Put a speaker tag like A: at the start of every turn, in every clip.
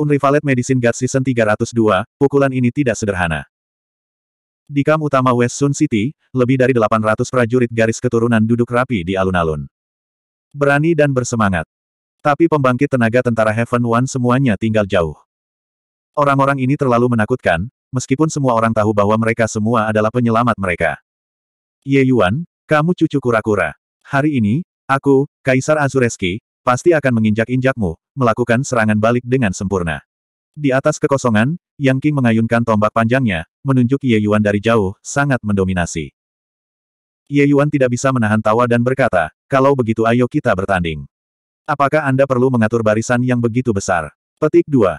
A: Unrivaled Medicine God Season 302, pukulan ini tidak sederhana. Di Kam utama West Sun City, lebih dari 800 prajurit garis keturunan duduk rapi di alun-alun. Berani dan bersemangat. Tapi pembangkit tenaga tentara Heaven One semuanya tinggal jauh. Orang-orang ini terlalu menakutkan, meskipun semua orang tahu bahwa mereka semua adalah penyelamat mereka. Ye Yuan, kamu cucu kura-kura. Hari ini, aku, Kaisar Azureski, pasti akan menginjak-injakmu, melakukan serangan balik dengan sempurna. Di atas kekosongan, Yang King mengayunkan tombak panjangnya, menunjuk Ye Yuan dari jauh, sangat mendominasi. Ye Yuan tidak bisa menahan tawa dan berkata, kalau begitu ayo kita bertanding. Apakah Anda perlu mengatur barisan yang begitu besar? Petik 2.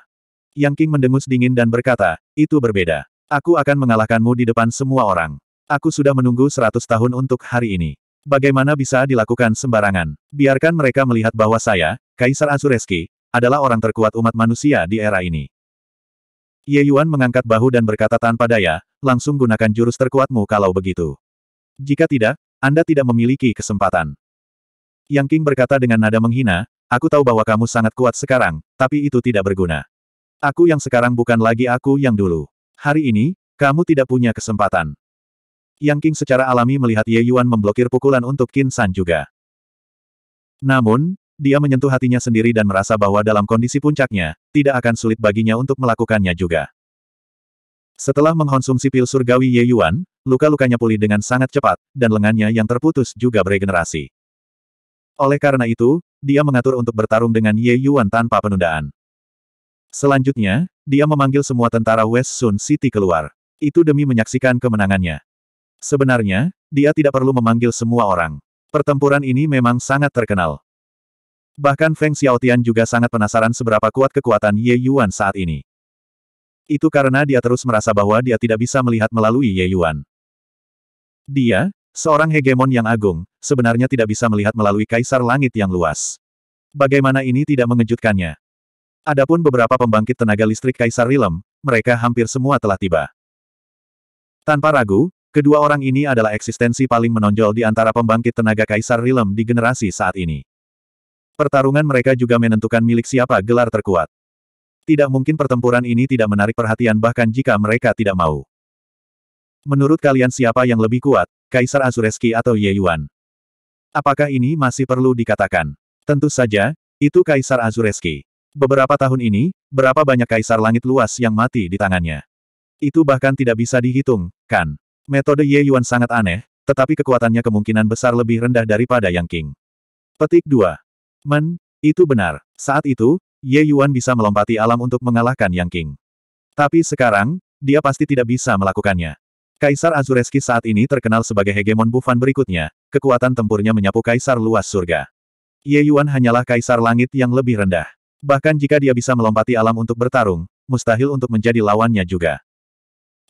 A: Yang King mendengus dingin dan berkata, itu berbeda. Aku akan mengalahkanmu di depan semua orang. Aku sudah menunggu seratus tahun untuk hari ini. Bagaimana bisa dilakukan sembarangan? Biarkan mereka melihat bahwa saya, Kaisar Azureski, adalah orang terkuat umat manusia di era ini. Ye Yuan mengangkat bahu dan berkata tanpa daya, langsung gunakan jurus terkuatmu kalau begitu. Jika tidak, Anda tidak memiliki kesempatan. Yang King berkata dengan nada menghina, aku tahu bahwa kamu sangat kuat sekarang, tapi itu tidak berguna. Aku yang sekarang bukan lagi aku yang dulu. Hari ini, kamu tidak punya kesempatan. Yang King secara alami melihat Ye Yuan memblokir pukulan untuk Qin San juga. Namun, dia menyentuh hatinya sendiri dan merasa bahwa dalam kondisi puncaknya, tidak akan sulit baginya untuk melakukannya juga. Setelah mengkonsumsi pil surgawi Ye Yuan, luka-lukanya pulih dengan sangat cepat, dan lengannya yang terputus juga beregenerasi. Oleh karena itu, dia mengatur untuk bertarung dengan Ye Yuan tanpa penundaan. Selanjutnya, dia memanggil semua tentara West Sun City keluar. Itu demi menyaksikan kemenangannya. Sebenarnya, dia tidak perlu memanggil semua orang. Pertempuran ini memang sangat terkenal. Bahkan Feng Xiaotian juga sangat penasaran seberapa kuat kekuatan Ye Yuan saat ini. Itu karena dia terus merasa bahwa dia tidak bisa melihat melalui Ye Yuan. Dia, seorang hegemon yang agung, sebenarnya tidak bisa melihat melalui kaisar langit yang luas. Bagaimana ini tidak mengejutkannya? Adapun beberapa pembangkit tenaga listrik kaisar Rilem, mereka hampir semua telah tiba. Tanpa ragu, Kedua orang ini adalah eksistensi paling menonjol di antara pembangkit tenaga Kaisar Rilem di generasi saat ini. Pertarungan mereka juga menentukan milik siapa gelar terkuat. Tidak mungkin pertempuran ini tidak menarik perhatian bahkan jika mereka tidak mau. Menurut kalian siapa yang lebih kuat, Kaisar Azureski atau Ye Yuan? Apakah ini masih perlu dikatakan? Tentu saja, itu Kaisar Azureski. Beberapa tahun ini, berapa banyak kaisar langit luas yang mati di tangannya? Itu bahkan tidak bisa dihitung, kan? Metode Ye Yuan sangat aneh, tetapi kekuatannya kemungkinan besar lebih rendah daripada Yang King. Petik 2. Men, itu benar. Saat itu, Ye Yuan bisa melompati alam untuk mengalahkan Yang King. Tapi sekarang, dia pasti tidak bisa melakukannya. Kaisar Azureski saat ini terkenal sebagai hegemon Bufan berikutnya, kekuatan tempurnya menyapu kaisar luas surga. Ye Yuan hanyalah kaisar langit yang lebih rendah. Bahkan jika dia bisa melompati alam untuk bertarung, mustahil untuk menjadi lawannya juga.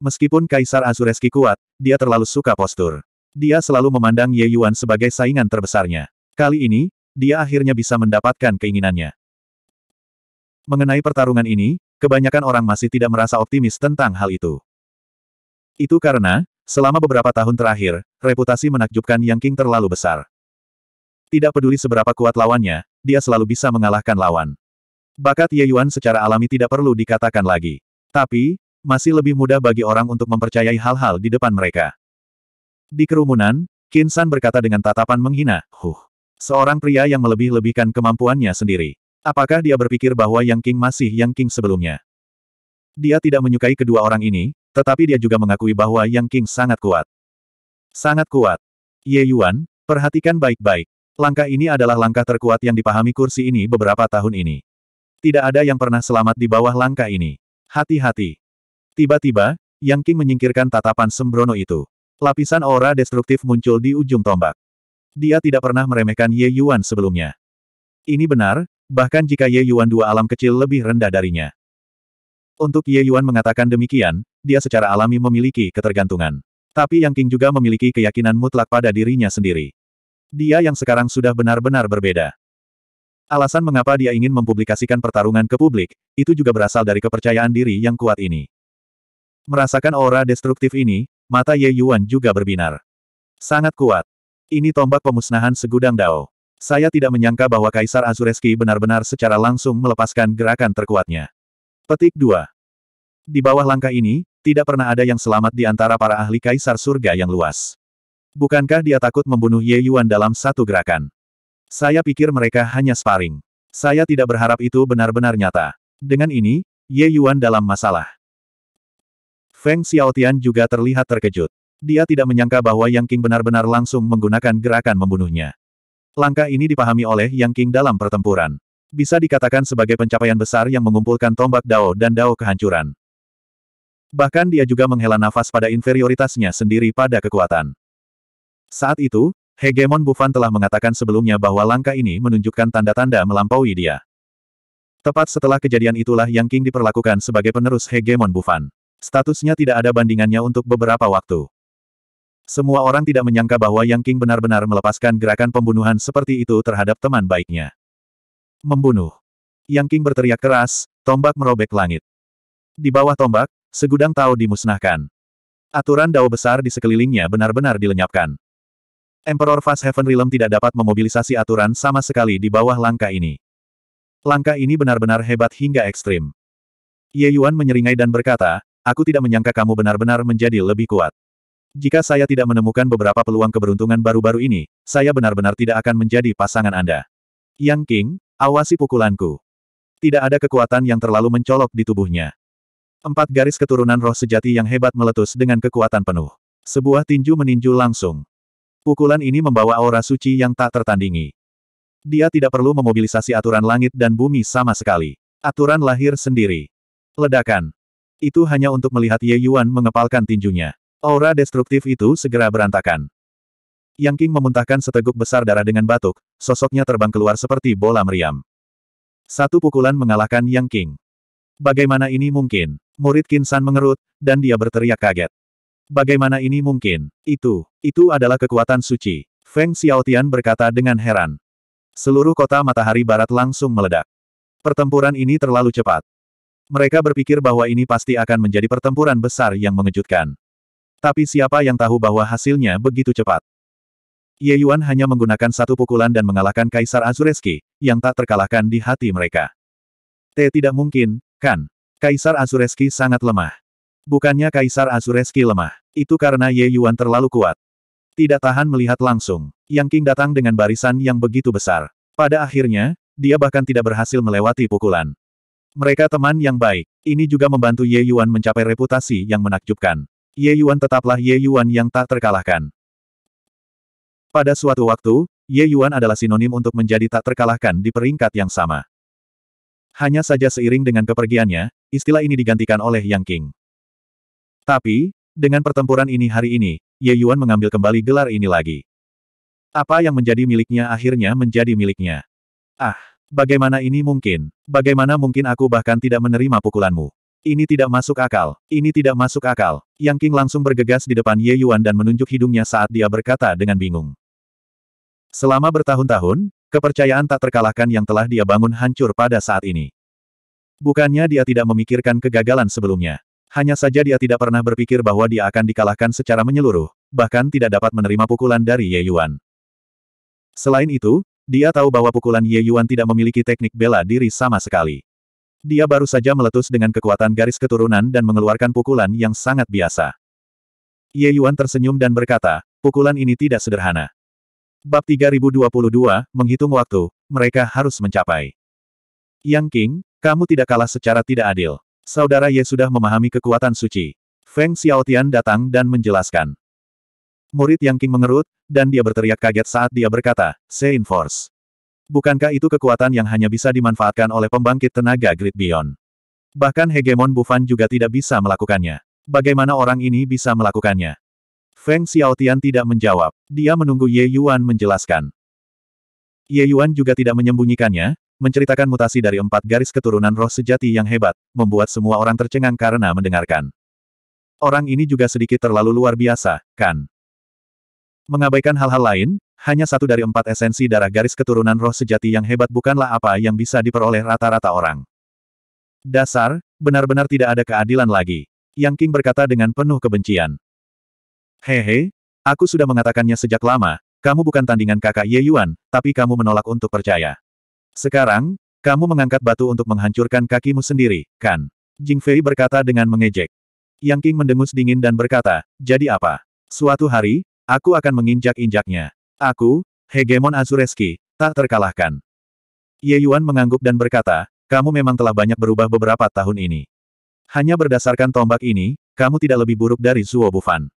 A: Meskipun Kaisar Azureski kuat, dia terlalu suka postur. Dia selalu memandang Ye Yuan sebagai saingan terbesarnya. Kali ini, dia akhirnya bisa mendapatkan keinginannya. Mengenai pertarungan ini, kebanyakan orang masih tidak merasa optimis tentang hal itu. Itu karena, selama beberapa tahun terakhir, reputasi menakjubkan Yang King terlalu besar. Tidak peduli seberapa kuat lawannya, dia selalu bisa mengalahkan lawan. Bakat Ye Yuan secara alami tidak perlu dikatakan lagi. Tapi, masih lebih mudah bagi orang untuk mempercayai hal-hal di depan mereka. Di kerumunan, Qin berkata dengan tatapan menghina, Huh! Seorang pria yang melebih-lebihkan kemampuannya sendiri. Apakah dia berpikir bahwa Yang King masih Yang King sebelumnya? Dia tidak menyukai kedua orang ini, tetapi dia juga mengakui bahwa Yang King sangat kuat. Sangat kuat. Ye Yuan, perhatikan baik-baik. Langkah ini adalah langkah terkuat yang dipahami kursi ini beberapa tahun ini. Tidak ada yang pernah selamat di bawah langkah ini. Hati-hati. Tiba-tiba, Yang King menyingkirkan tatapan sembrono itu. Lapisan aura destruktif muncul di ujung tombak. Dia tidak pernah meremehkan Ye Yuan sebelumnya. Ini benar, bahkan jika Ye Yuan dua alam kecil lebih rendah darinya. Untuk Ye Yuan mengatakan demikian, dia secara alami memiliki ketergantungan. Tapi Yang King juga memiliki keyakinan mutlak pada dirinya sendiri. Dia yang sekarang sudah benar-benar berbeda. Alasan mengapa dia ingin mempublikasikan pertarungan ke publik, itu juga berasal dari kepercayaan diri yang kuat ini. Merasakan aura destruktif ini, mata Ye Yuan juga berbinar. Sangat kuat. Ini tombak pemusnahan segudang Dao. Saya tidak menyangka bahwa Kaisar Azureski benar-benar secara langsung melepaskan gerakan terkuatnya. Petik 2. Di bawah langkah ini, tidak pernah ada yang selamat di antara para ahli Kaisar Surga yang luas. Bukankah dia takut membunuh Ye Yuan dalam satu gerakan? Saya pikir mereka hanya sparing. Saya tidak berharap itu benar-benar nyata. Dengan ini, Ye Yuan dalam masalah. Feng Xiaotian juga terlihat terkejut. Dia tidak menyangka bahwa Yang King benar-benar langsung menggunakan gerakan membunuhnya. Langkah ini dipahami oleh Yang King dalam pertempuran. Bisa dikatakan sebagai pencapaian besar yang mengumpulkan tombak Dao dan Dao kehancuran. Bahkan dia juga menghela nafas pada inferioritasnya sendiri pada kekuatan. Saat itu, Hegemon Bufan telah mengatakan sebelumnya bahwa langkah ini menunjukkan tanda-tanda melampaui dia. Tepat setelah kejadian itulah Yang King diperlakukan sebagai penerus Hegemon Bufan. Statusnya tidak ada bandingannya untuk beberapa waktu. Semua orang tidak menyangka bahwa Yang King benar-benar melepaskan gerakan pembunuhan seperti itu terhadap teman baiknya. Membunuh. Yang King berteriak keras, tombak merobek langit. Di bawah tombak, segudang tahu dimusnahkan. Aturan dao besar di sekelilingnya benar-benar dilenyapkan. Emperor Fast Heaven Realm tidak dapat memobilisasi aturan sama sekali di bawah langkah ini. Langkah ini benar-benar hebat hingga ekstrim. Ye Yuan menyeringai dan berkata, Aku tidak menyangka kamu benar-benar menjadi lebih kuat. Jika saya tidak menemukan beberapa peluang keberuntungan baru-baru ini, saya benar-benar tidak akan menjadi pasangan Anda. Yang King, awasi pukulanku. Tidak ada kekuatan yang terlalu mencolok di tubuhnya. Empat garis keturunan roh sejati yang hebat meletus dengan kekuatan penuh. Sebuah tinju meninju langsung. Pukulan ini membawa aura suci yang tak tertandingi. Dia tidak perlu memobilisasi aturan langit dan bumi sama sekali. Aturan lahir sendiri. Ledakan. Itu hanya untuk melihat Ye Yuan mengepalkan tinjunya. Aura destruktif itu segera berantakan. Yang King memuntahkan seteguk besar darah dengan batuk, sosoknya terbang keluar seperti bola meriam. Satu pukulan mengalahkan Yang King. Bagaimana ini mungkin? Murid Kinsan mengerut, dan dia berteriak kaget. Bagaimana ini mungkin? Itu, itu adalah kekuatan suci. Feng Xiaotian berkata dengan heran. Seluruh kota matahari barat langsung meledak. Pertempuran ini terlalu cepat. Mereka berpikir bahwa ini pasti akan menjadi pertempuran besar yang mengejutkan. Tapi siapa yang tahu bahwa hasilnya begitu cepat? Ye Yuan hanya menggunakan satu pukulan dan mengalahkan Kaisar Azureski, yang tak terkalahkan di hati mereka. T tidak mungkin, kan? Kaisar Azureski sangat lemah. Bukannya Kaisar Azureski lemah. Itu karena Ye Yuan terlalu kuat. Tidak tahan melihat langsung, Yang King datang dengan barisan yang begitu besar. Pada akhirnya, dia bahkan tidak berhasil melewati pukulan. Mereka teman yang baik. Ini juga membantu Ye Yuan mencapai reputasi yang menakjubkan. Ye Yuan tetaplah Ye Yuan yang tak terkalahkan. Pada suatu waktu, Ye Yuan adalah sinonim untuk menjadi tak terkalahkan di peringkat yang sama. Hanya saja seiring dengan kepergiannya, istilah ini digantikan oleh Yang King. Tapi, dengan pertempuran ini hari ini, Ye Yuan mengambil kembali gelar ini lagi. Apa yang menjadi miliknya akhirnya menjadi miliknya. Ah! Bagaimana ini mungkin? Bagaimana mungkin aku bahkan tidak menerima pukulanmu? Ini tidak masuk akal. Ini tidak masuk akal. Yang King langsung bergegas di depan Ye Yuan dan menunjuk hidungnya saat dia berkata dengan bingung. Selama bertahun-tahun, kepercayaan tak terkalahkan yang telah dia bangun hancur pada saat ini. Bukannya dia tidak memikirkan kegagalan sebelumnya. Hanya saja dia tidak pernah berpikir bahwa dia akan dikalahkan secara menyeluruh, bahkan tidak dapat menerima pukulan dari Ye Yuan. Selain itu, dia tahu bahwa pukulan Ye Yuan tidak memiliki teknik bela diri sama sekali. Dia baru saja meletus dengan kekuatan garis keturunan dan mengeluarkan pukulan yang sangat biasa. Ye Yuan tersenyum dan berkata, pukulan ini tidak sederhana. Bab 3022, menghitung waktu, mereka harus mencapai. Yang King, kamu tidak kalah secara tidak adil. Saudara Ye sudah memahami kekuatan suci. Feng Xiaotian datang dan menjelaskan. Murid Yang King mengerut, dan dia berteriak kaget saat dia berkata, Sein Force. Bukankah itu kekuatan yang hanya bisa dimanfaatkan oleh pembangkit tenaga Great Beyond? Bahkan Hegemon Bufan juga tidak bisa melakukannya. Bagaimana orang ini bisa melakukannya? Feng Xiaotian tidak menjawab. Dia menunggu Ye Yuan menjelaskan. Ye Yuan juga tidak menyembunyikannya, menceritakan mutasi dari empat garis keturunan roh sejati yang hebat, membuat semua orang tercengang karena mendengarkan. Orang ini juga sedikit terlalu luar biasa, kan? Mengabaikan hal-hal lain, hanya satu dari empat esensi darah garis keturunan roh sejati yang hebat bukanlah apa yang bisa diperoleh rata-rata orang. Dasar, benar-benar tidak ada keadilan lagi. Yang King berkata dengan penuh kebencian. Hehe, aku sudah mengatakannya sejak lama, kamu bukan tandingan kakak Ye Yuan, tapi kamu menolak untuk percaya. Sekarang, kamu mengangkat batu untuk menghancurkan kakimu sendiri, kan? Jing Fei berkata dengan mengejek. Yang King mendengus dingin dan berkata, jadi apa? Suatu hari, Aku akan menginjak-injaknya. Aku, hegemon Azureski, tak terkalahkan. Ye Yuan mengangguk dan berkata, kamu memang telah banyak berubah beberapa tahun ini. Hanya berdasarkan tombak ini, kamu tidak lebih buruk dari Zuo Bufan.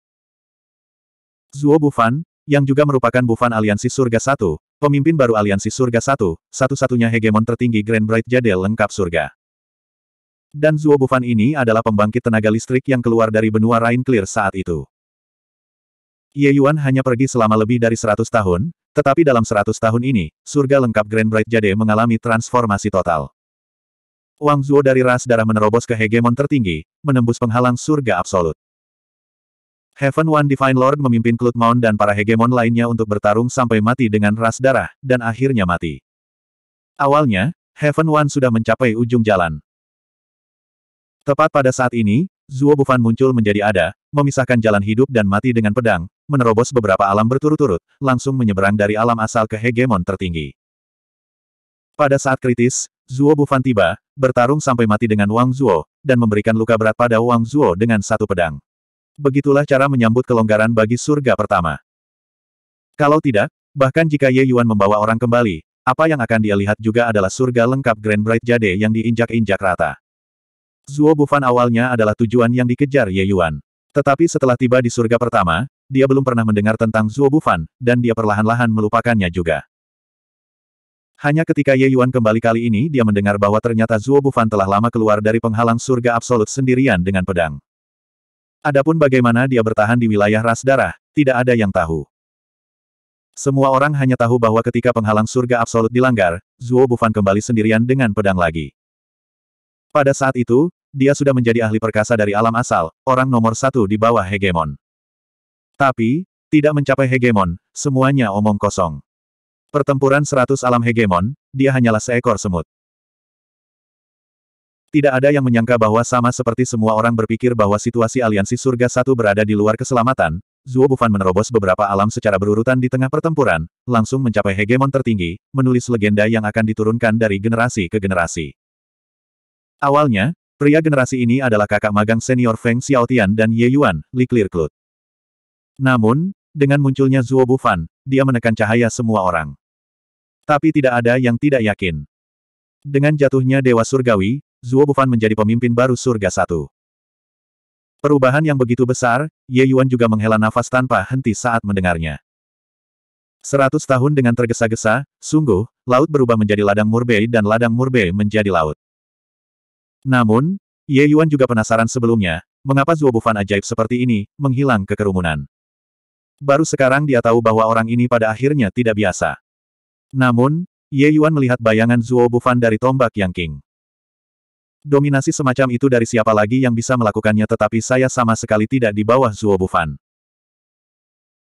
A: Zuo Bufan, yang juga merupakan Bufan Aliansi Surga Satu, pemimpin baru Aliansi Surga Satu, satu-satunya hegemon tertinggi Grand Bright Jadel lengkap surga. Dan Zuo Bufan ini adalah pembangkit tenaga listrik yang keluar dari benua Rain Clear saat itu. Ye Yuan hanya pergi selama lebih dari 100 tahun, tetapi dalam 100 tahun ini, surga lengkap Grand Bright Jade mengalami transformasi total. Wang Zuo dari ras darah menerobos ke hegemon tertinggi, menembus penghalang surga absolut. Heaven One Divine Lord memimpin Cloud Mount dan para hegemon lainnya untuk bertarung sampai mati dengan ras darah, dan akhirnya mati. Awalnya, Heaven One sudah mencapai ujung jalan. Tepat pada saat ini, Zuo Bufan muncul menjadi ada, memisahkan jalan hidup dan mati dengan pedang, menerobos beberapa alam berturut-turut, langsung menyeberang dari alam asal ke hegemon tertinggi. Pada saat kritis, Zuo Bufan tiba, bertarung sampai mati dengan Wang Zuo, dan memberikan luka berat pada Wang Zuo dengan satu pedang. Begitulah cara menyambut kelonggaran bagi surga pertama. Kalau tidak, bahkan jika Ye Yuan membawa orang kembali, apa yang akan dia lihat juga adalah surga lengkap Grand Bright Jade yang diinjak-injak rata. Zuo Bufan awalnya adalah tujuan yang dikejar Ye Yuan. Tetapi setelah tiba di surga pertama, dia belum pernah mendengar tentang Zuo Bufan, dan dia perlahan-lahan melupakannya juga. Hanya ketika Ye Yuan kembali kali ini dia mendengar bahwa ternyata Zuo Bufan telah lama keluar dari penghalang surga absolut sendirian dengan pedang. Adapun bagaimana dia bertahan di wilayah ras darah, tidak ada yang tahu. Semua orang hanya tahu bahwa ketika penghalang surga absolut dilanggar, Zuo Bufan kembali sendirian dengan pedang lagi. Pada saat itu, dia sudah menjadi ahli perkasa dari alam asal, orang nomor satu di bawah hegemon. Tapi, tidak mencapai hegemon, semuanya omong kosong. Pertempuran seratus alam hegemon, dia hanyalah seekor semut. Tidak ada yang menyangka bahwa sama seperti semua orang berpikir bahwa situasi aliansi surga satu berada di luar keselamatan, Zuo Bufan menerobos beberapa alam secara berurutan di tengah pertempuran, langsung mencapai hegemon tertinggi, menulis legenda yang akan diturunkan dari generasi ke generasi. Awalnya, Pria generasi ini adalah kakak magang senior Feng Xiaotian dan Ye Yuan, Li Clearclut. Namun, dengan munculnya Zuo Bufan, dia menekan cahaya semua orang. Tapi tidak ada yang tidak yakin. Dengan jatuhnya Dewa Surgawi, Zuo Bufan menjadi pemimpin baru Surga Satu. Perubahan yang begitu besar, Ye Yuan juga menghela nafas tanpa henti saat mendengarnya. Seratus tahun dengan tergesa-gesa, sungguh, laut berubah menjadi ladang murbei dan ladang murbei menjadi laut. Namun, Ye Yuan juga penasaran sebelumnya, mengapa Zuo Bufan ajaib seperti ini, menghilang ke kerumunan. Baru sekarang dia tahu bahwa orang ini pada akhirnya tidak biasa. Namun, Ye Yuan melihat bayangan Zuo Bufan dari tombak Yang King. Dominasi semacam itu dari siapa lagi yang bisa melakukannya tetapi saya sama sekali tidak di bawah Zuo Bufan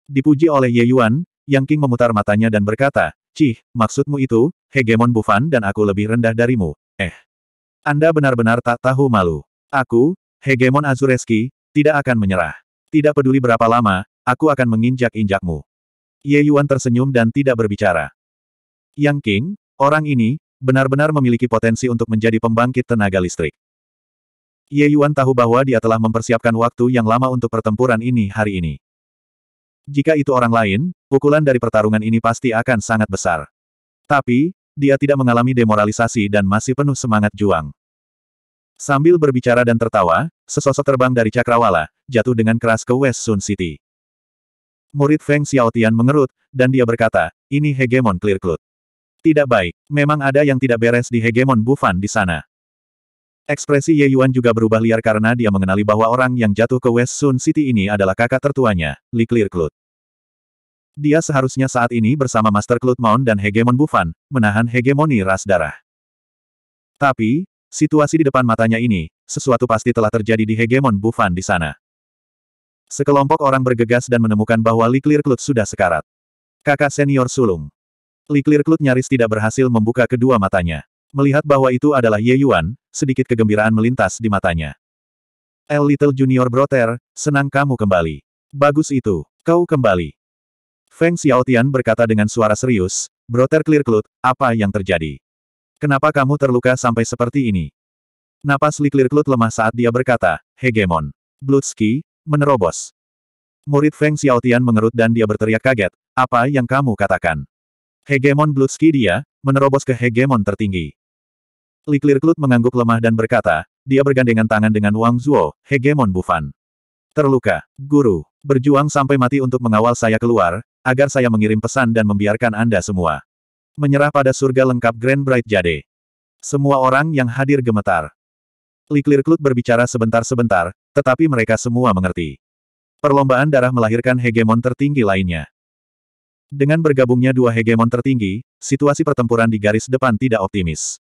A: Dipuji oleh Ye Yuan, Yang King memutar matanya dan berkata, Cih, maksudmu itu, hegemon Bufan dan aku lebih rendah darimu, eh. Anda benar-benar tak tahu malu. Aku, Hegemon Azureski, tidak akan menyerah. Tidak peduli berapa lama, aku akan menginjak-injakmu. Ye Yuan tersenyum dan tidak berbicara. Yang King, orang ini, benar-benar memiliki potensi untuk menjadi pembangkit tenaga listrik. Ye Yuan tahu bahwa dia telah mempersiapkan waktu yang lama untuk pertempuran ini hari ini. Jika itu orang lain, pukulan dari pertarungan ini pasti akan sangat besar. Tapi, dia tidak mengalami demoralisasi dan masih penuh semangat juang. Sambil berbicara dan tertawa, sesosok terbang dari cakrawala, jatuh dengan keras ke West Sun City. Murid Feng Xiaotian mengerut, dan dia berkata, ini hegemon Clearclut. Tidak baik, memang ada yang tidak beres di hegemon Bufan di sana. Ekspresi Ye Yuan juga berubah liar karena dia mengenali bahwa orang yang jatuh ke West Sun City ini adalah kakak tertuanya, Li Clearclut. Dia seharusnya saat ini bersama Master Cloud Mount dan Hegemon Bufan menahan hegemoni ras darah. Tapi, situasi di depan matanya ini, sesuatu pasti telah terjadi di Hegemon Bufan di sana. Sekelompok orang bergegas dan menemukan bahwa Liklir Cloud sudah sekarat. Kakak senior sulung. Liklir Cloud nyaris tidak berhasil membuka kedua matanya. Melihat bahwa itu adalah Ye Yuan, sedikit kegembiraan melintas di matanya. El Little Junior Brother, senang kamu kembali. Bagus itu, kau kembali. Feng Xiaotian berkata dengan suara serius, Clear Cloud, apa yang terjadi? Kenapa kamu terluka sampai seperti ini? Napas Li Cloud lemah saat dia berkata, Hegemon. Blutski, menerobos. Murid Feng Xiaotian mengerut dan dia berteriak kaget, apa yang kamu katakan? Hegemon Blutski dia, menerobos ke hegemon tertinggi. Li Cloud mengangguk lemah dan berkata, dia bergandengan tangan dengan Wang Zuo, hegemon Bufan. Terluka, guru, berjuang sampai mati untuk mengawal saya keluar, agar saya mengirim pesan dan membiarkan Anda semua menyerah pada surga lengkap Grand Bright Jade. Semua orang yang hadir gemetar. Liklirklut berbicara sebentar-sebentar, tetapi mereka semua mengerti. Perlombaan darah melahirkan hegemon tertinggi lainnya. Dengan bergabungnya dua hegemon tertinggi, situasi pertempuran di garis depan tidak optimis.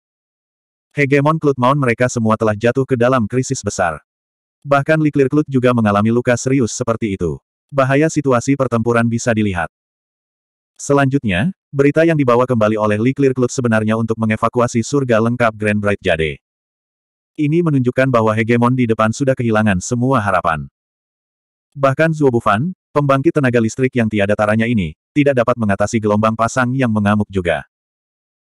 A: Hegemon Cloudmount mereka semua telah jatuh ke dalam krisis besar. Bahkan Liklirklut juga mengalami luka serius seperti itu bahaya situasi pertempuran bisa dilihat. Selanjutnya, berita yang dibawa kembali oleh Li Clear Cloud sebenarnya untuk mengevakuasi surga lengkap Grand Bright Jade. Ini menunjukkan bahwa hegemon di depan sudah kehilangan semua harapan. Bahkan Zuo Bufan, pembangkit tenaga listrik yang tiada taranya ini, tidak dapat mengatasi gelombang pasang yang mengamuk juga.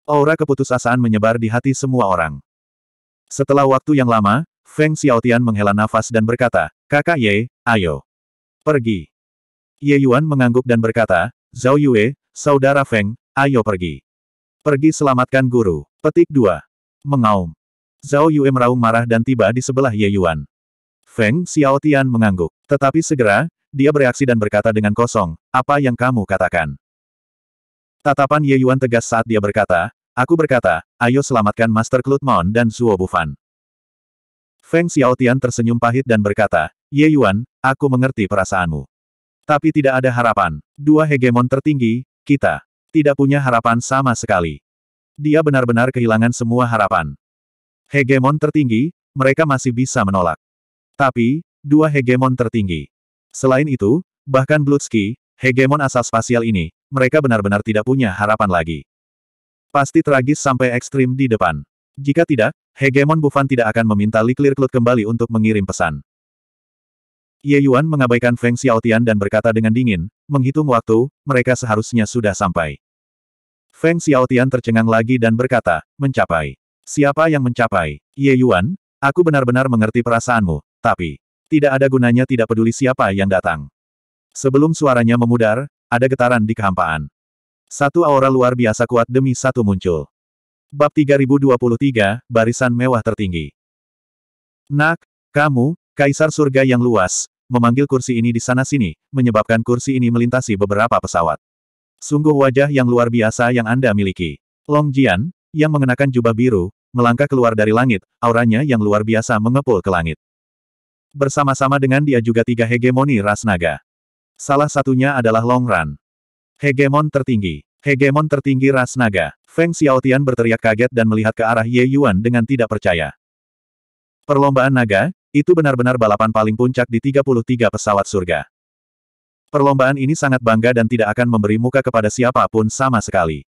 A: Aura keputusasaan menyebar di hati semua orang. Setelah waktu yang lama, Feng Xiaotian menghela nafas dan berkata, Kakak Ye, ayo. Pergi. Ye Yuan mengangguk dan berkata, Zhao Yue, Saudara Feng, ayo pergi. Pergi selamatkan guru. Petik 2. Mengaum. Zhao Yue meraung marah dan tiba di sebelah Ye Yuan. Feng Tian mengangguk. Tetapi segera, dia bereaksi dan berkata dengan kosong, apa yang kamu katakan? Tatapan Ye Yuan tegas saat dia berkata, aku berkata, ayo selamatkan Master Cloud Mount dan Zuo Bufan. Feng Xiao Tian tersenyum pahit dan berkata, Ye Yuan, aku mengerti perasaanmu. Tapi tidak ada harapan. Dua hegemon tertinggi, kita, tidak punya harapan sama sekali. Dia benar-benar kehilangan semua harapan. Hegemon tertinggi, mereka masih bisa menolak. Tapi, dua hegemon tertinggi. Selain itu, bahkan Blutsky, hegemon asal spasial ini, mereka benar-benar tidak punya harapan lagi. Pasti tragis sampai ekstrim di depan. Jika tidak, hegemon Bufan tidak akan meminta Liklir Klut kembali untuk mengirim pesan. Ye Yuan mengabaikan Feng Xiaotian dan berkata dengan dingin, menghitung waktu, mereka seharusnya sudah sampai. Feng Xiaotian tercengang lagi dan berkata, mencapai. Siapa yang mencapai? Ye Yuan, aku benar-benar mengerti perasaanmu, tapi, tidak ada gunanya tidak peduli siapa yang datang. Sebelum suaranya memudar, ada getaran di kehampaan. Satu aura luar biasa kuat demi satu muncul. Bab 3023, Barisan Mewah Tertinggi. Nak, kamu, Kaisar surga yang luas, memanggil kursi ini di sana-sini, menyebabkan kursi ini melintasi beberapa pesawat. Sungguh wajah yang luar biasa yang Anda miliki. Long Jian, yang mengenakan jubah biru, melangkah keluar dari langit, auranya yang luar biasa mengepul ke langit. Bersama-sama dengan dia juga tiga hegemoni ras naga. Salah satunya adalah Long Ran. Hegemon tertinggi. Hegemon tertinggi ras naga. Feng Xiaotian berteriak kaget dan melihat ke arah Ye Yuan dengan tidak percaya. Perlombaan naga, itu benar-benar balapan paling puncak di 33 pesawat surga. Perlombaan ini sangat bangga dan tidak akan memberi muka kepada siapapun sama sekali.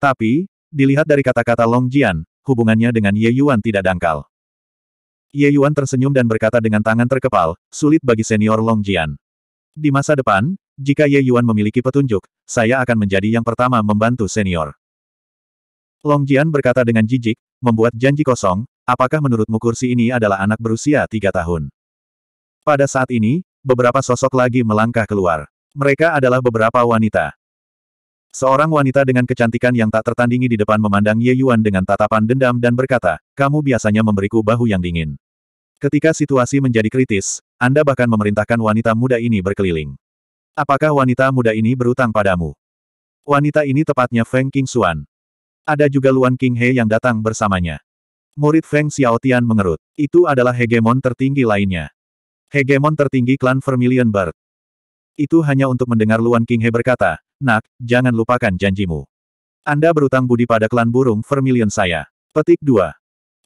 A: Tapi, dilihat dari kata-kata Long Jian, hubungannya dengan Ye Yuan tidak dangkal. Ye Yuan tersenyum dan berkata dengan tangan terkepal, sulit bagi senior Long Jian. Di masa depan, jika Ye Yuan memiliki petunjuk, saya akan menjadi yang pertama membantu senior. Long Jian berkata dengan jijik, membuat janji kosong, Apakah menurutmu kursi ini adalah anak berusia tiga tahun? Pada saat ini, beberapa sosok lagi melangkah keluar. Mereka adalah beberapa wanita. Seorang wanita dengan kecantikan yang tak tertandingi di depan memandang Ye Yuan dengan tatapan dendam dan berkata, kamu biasanya memberiku bahu yang dingin. Ketika situasi menjadi kritis, Anda bahkan memerintahkan wanita muda ini berkeliling. Apakah wanita muda ini berutang padamu? Wanita ini tepatnya Feng King Xuan. Ada juga Luan King He yang datang bersamanya. Murid Feng Xiaotian mengerut. Itu adalah hegemon tertinggi lainnya. Hegemon tertinggi klan Vermilion Bird. Itu hanya untuk mendengar Luan King He berkata, Nak, jangan lupakan janjimu. Anda berutang budi pada klan burung Vermilion saya. Petik 2.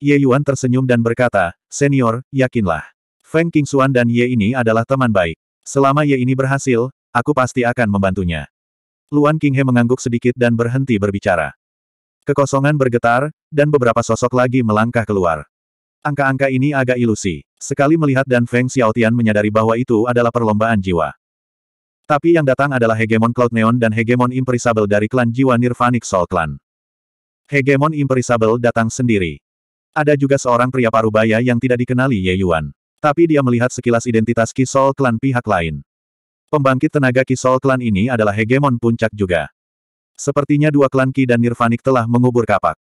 A: Ye Yuan tersenyum dan berkata, Senior, yakinlah. Feng King Xuan dan Ye ini adalah teman baik. Selama Ye ini berhasil, aku pasti akan membantunya. Luan King He mengangguk sedikit dan berhenti berbicara. Kekosongan bergetar, dan beberapa sosok lagi melangkah keluar. Angka-angka ini agak ilusi. Sekali melihat dan Feng Xiaotian menyadari bahwa itu adalah perlombaan jiwa. Tapi yang datang adalah Hegemon Cloud Neon dan Hegemon Imperisable dari klan jiwa Nirvanic Soul Clan. Hegemon Imperisable datang sendiri. Ada juga seorang pria parubaya yang tidak dikenali Ye Yuan. Tapi dia melihat sekilas identitas Kisol Clan pihak lain. Pembangkit tenaga Kisol Clan ini adalah Hegemon Puncak juga. Sepertinya dua klan Ki dan Nirvanik telah mengubur kapak.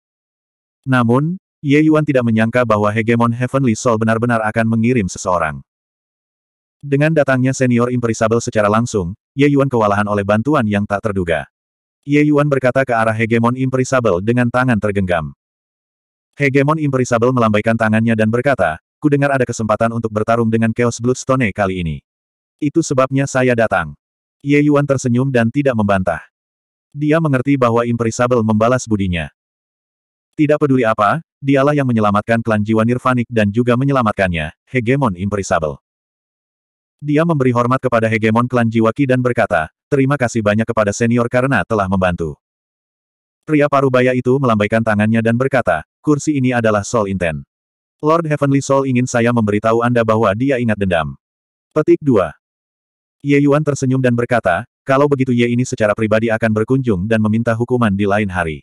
A: Namun, Ye Yuan tidak menyangka bahwa hegemon Heavenly Soul benar-benar akan mengirim seseorang. Dengan datangnya senior imperisabel secara langsung, Ye Yuan kewalahan oleh bantuan yang tak terduga. Ye Yuan berkata ke arah hegemon imperisabel dengan tangan tergenggam. Hegemon imperisabel melambaikan tangannya dan berkata, "Ku dengar ada kesempatan untuk bertarung dengan Chaos Bloodstone kali ini. Itu sebabnya saya datang. Ye Yuan tersenyum dan tidak membantah. Dia mengerti bahwa Imperisable membalas budinya. Tidak peduli apa, dialah yang menyelamatkan klan jiwa nirvanik dan juga menyelamatkannya, hegemon imperisable. Dia memberi hormat kepada hegemon klan jiwa Ki dan berkata, terima kasih banyak kepada senior karena telah membantu. Pria parubaya itu melambaikan tangannya dan berkata, kursi ini adalah Soul Inten. Lord Heavenly Soul ingin saya memberitahu Anda bahwa dia ingat dendam. Petik 2. Ye Yuan tersenyum dan berkata, kalau begitu Ye ini secara pribadi akan berkunjung dan meminta hukuman di lain hari.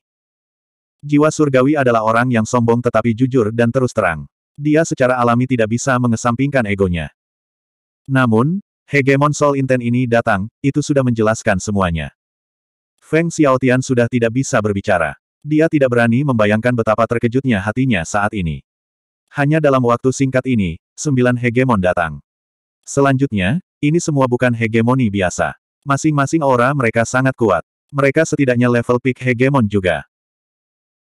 A: Jiwa surgawi adalah orang yang sombong tetapi jujur dan terus terang. Dia secara alami tidak bisa mengesampingkan egonya. Namun, hegemon soul intent ini datang, itu sudah menjelaskan semuanya. Feng Xiaotian sudah tidak bisa berbicara. Dia tidak berani membayangkan betapa terkejutnya hatinya saat ini. Hanya dalam waktu singkat ini, sembilan hegemon datang. Selanjutnya, ini semua bukan hegemoni biasa. Masing-masing aura mereka sangat kuat. Mereka setidaknya level peak hegemon juga.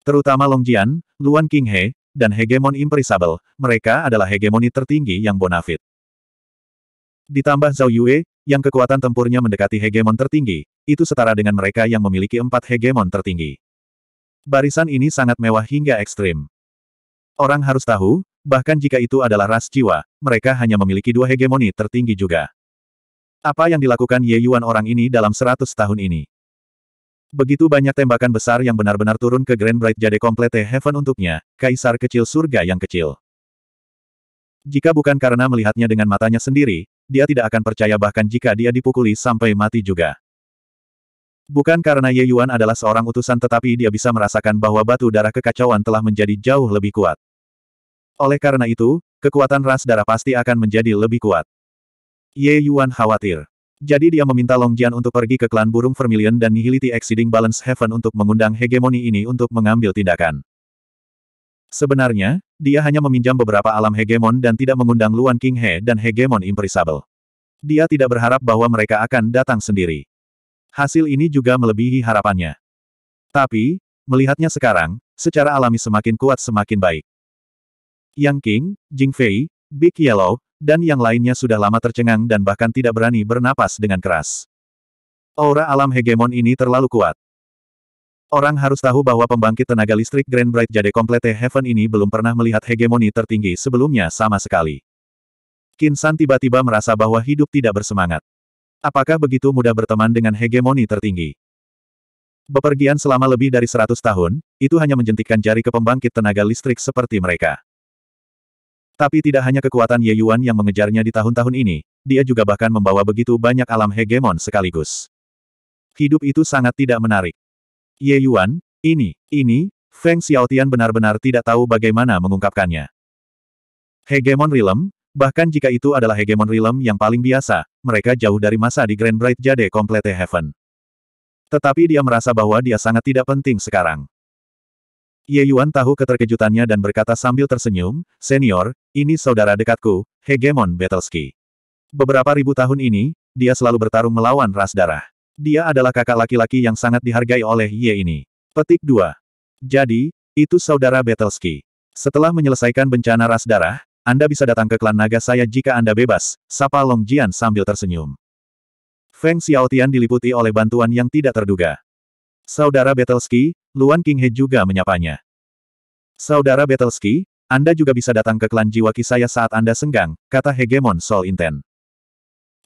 A: Terutama Longjian, Luan Qinghe, dan hegemon imperisable, mereka adalah hegemoni tertinggi yang bonafit. Ditambah Zhao Yue, yang kekuatan tempurnya mendekati hegemon tertinggi, itu setara dengan mereka yang memiliki empat hegemon tertinggi. Barisan ini sangat mewah hingga ekstrim. Orang harus tahu, bahkan jika itu adalah ras jiwa, mereka hanya memiliki dua hegemoni tertinggi juga. Apa yang dilakukan Ye Yuan orang ini dalam seratus tahun ini? Begitu banyak tembakan besar yang benar-benar turun ke Grand Bright Jade Complete Heaven untuknya, kaisar kecil surga yang kecil. Jika bukan karena melihatnya dengan matanya sendiri, dia tidak akan percaya bahkan jika dia dipukuli sampai mati juga. Bukan karena Ye Yuan adalah seorang utusan tetapi dia bisa merasakan bahwa batu darah kekacauan telah menjadi jauh lebih kuat. Oleh karena itu, kekuatan ras darah pasti akan menjadi lebih kuat. Ye Yuan khawatir. Jadi dia meminta Long Jian untuk pergi ke klan burung Vermilion dan Nihility Exceeding Balance Heaven untuk mengundang hegemoni ini untuk mengambil tindakan. Sebenarnya, dia hanya meminjam beberapa alam hegemon dan tidak mengundang Luan King He dan hegemon Imperisable. Dia tidak berharap bahwa mereka akan datang sendiri. Hasil ini juga melebihi harapannya. Tapi, melihatnya sekarang, secara alami semakin kuat semakin baik. Yang King, Jing Fei, Big Yellow, dan yang lainnya sudah lama tercengang dan bahkan tidak berani bernapas dengan keras. Aura alam hegemon ini terlalu kuat. Orang harus tahu bahwa pembangkit tenaga listrik Grand Bright Jade Complete Heaven ini belum pernah melihat hegemoni tertinggi sebelumnya sama sekali. Kinsan tiba-tiba merasa bahwa hidup tidak bersemangat. Apakah begitu mudah berteman dengan hegemoni tertinggi? Bepergian selama lebih dari 100 tahun, itu hanya menjentikkan jari ke pembangkit tenaga listrik seperti mereka. Tapi tidak hanya kekuatan Ye Yuan yang mengejarnya di tahun-tahun ini, dia juga bahkan membawa begitu banyak alam hegemon sekaligus. Hidup itu sangat tidak menarik. Ye Yuan, ini, ini, Feng Xiaotian benar-benar tidak tahu bagaimana mengungkapkannya. Hegemon Realm, bahkan jika itu adalah Hegemon Realm yang paling biasa, mereka jauh dari masa di Grand Bright Jade Complete Heaven. Tetapi dia merasa bahwa dia sangat tidak penting sekarang. Ye Yuan tahu keterkejutannya dan berkata sambil tersenyum, Senior, ini saudara dekatku, Hegemon Betelski. Beberapa ribu tahun ini, dia selalu bertarung melawan ras darah. Dia adalah kakak laki-laki yang sangat dihargai oleh Ye ini. Petik 2. Jadi, itu saudara Betelski. Setelah menyelesaikan bencana ras darah, Anda bisa datang ke klan naga saya jika Anda bebas, sapa Long Jian sambil tersenyum. Feng Xiaotian diliputi oleh bantuan yang tidak terduga. Saudara Betelski, Luan Kinghe juga menyapanya. Saudara Betelski, Anda juga bisa datang ke klan jiwa saya saat Anda senggang, kata hegemon Sol Inten.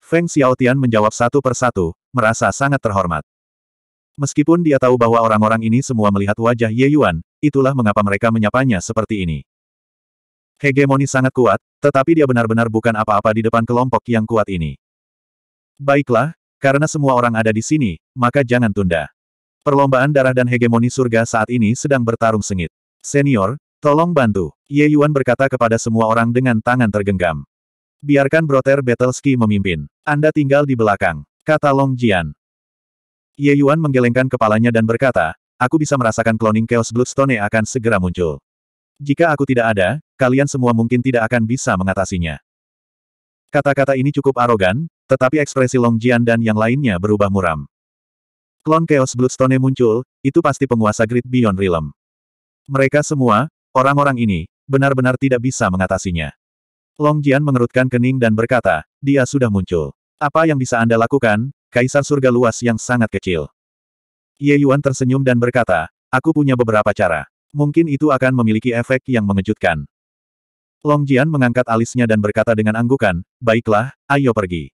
A: Feng Xiaotian menjawab satu persatu, merasa sangat terhormat. Meskipun dia tahu bahwa orang-orang ini semua melihat wajah Ye Yuan, itulah mengapa mereka menyapanya seperti ini. Hegemoni sangat kuat, tetapi dia benar-benar bukan apa-apa di depan kelompok yang kuat ini. Baiklah, karena semua orang ada di sini, maka jangan tunda. Perlombaan darah dan hegemoni surga saat ini sedang bertarung sengit. Senior, tolong bantu. Ye Yuan berkata kepada semua orang dengan tangan tergenggam. Biarkan Broter Betelski memimpin. Anda tinggal di belakang. Kata Long Jian. Ye Yuan menggelengkan kepalanya dan berkata, aku bisa merasakan kloning Chaos Bloodstone akan segera muncul. Jika aku tidak ada, kalian semua mungkin tidak akan bisa mengatasinya. Kata-kata ini cukup arogan, tetapi ekspresi Long Jian dan yang lainnya berubah muram. Klon Chaos Bloodstone muncul, itu pasti penguasa Great Beyond Realm. Mereka semua, orang-orang ini, benar-benar tidak bisa mengatasinya. Long Jian mengerutkan kening dan berkata, dia sudah muncul. Apa yang bisa Anda lakukan, Kaisar Surga Luas yang sangat kecil? Ye Yuan tersenyum dan berkata, aku punya beberapa cara. Mungkin itu akan memiliki efek yang mengejutkan. Long Jian mengangkat alisnya dan berkata dengan anggukan, baiklah, ayo pergi.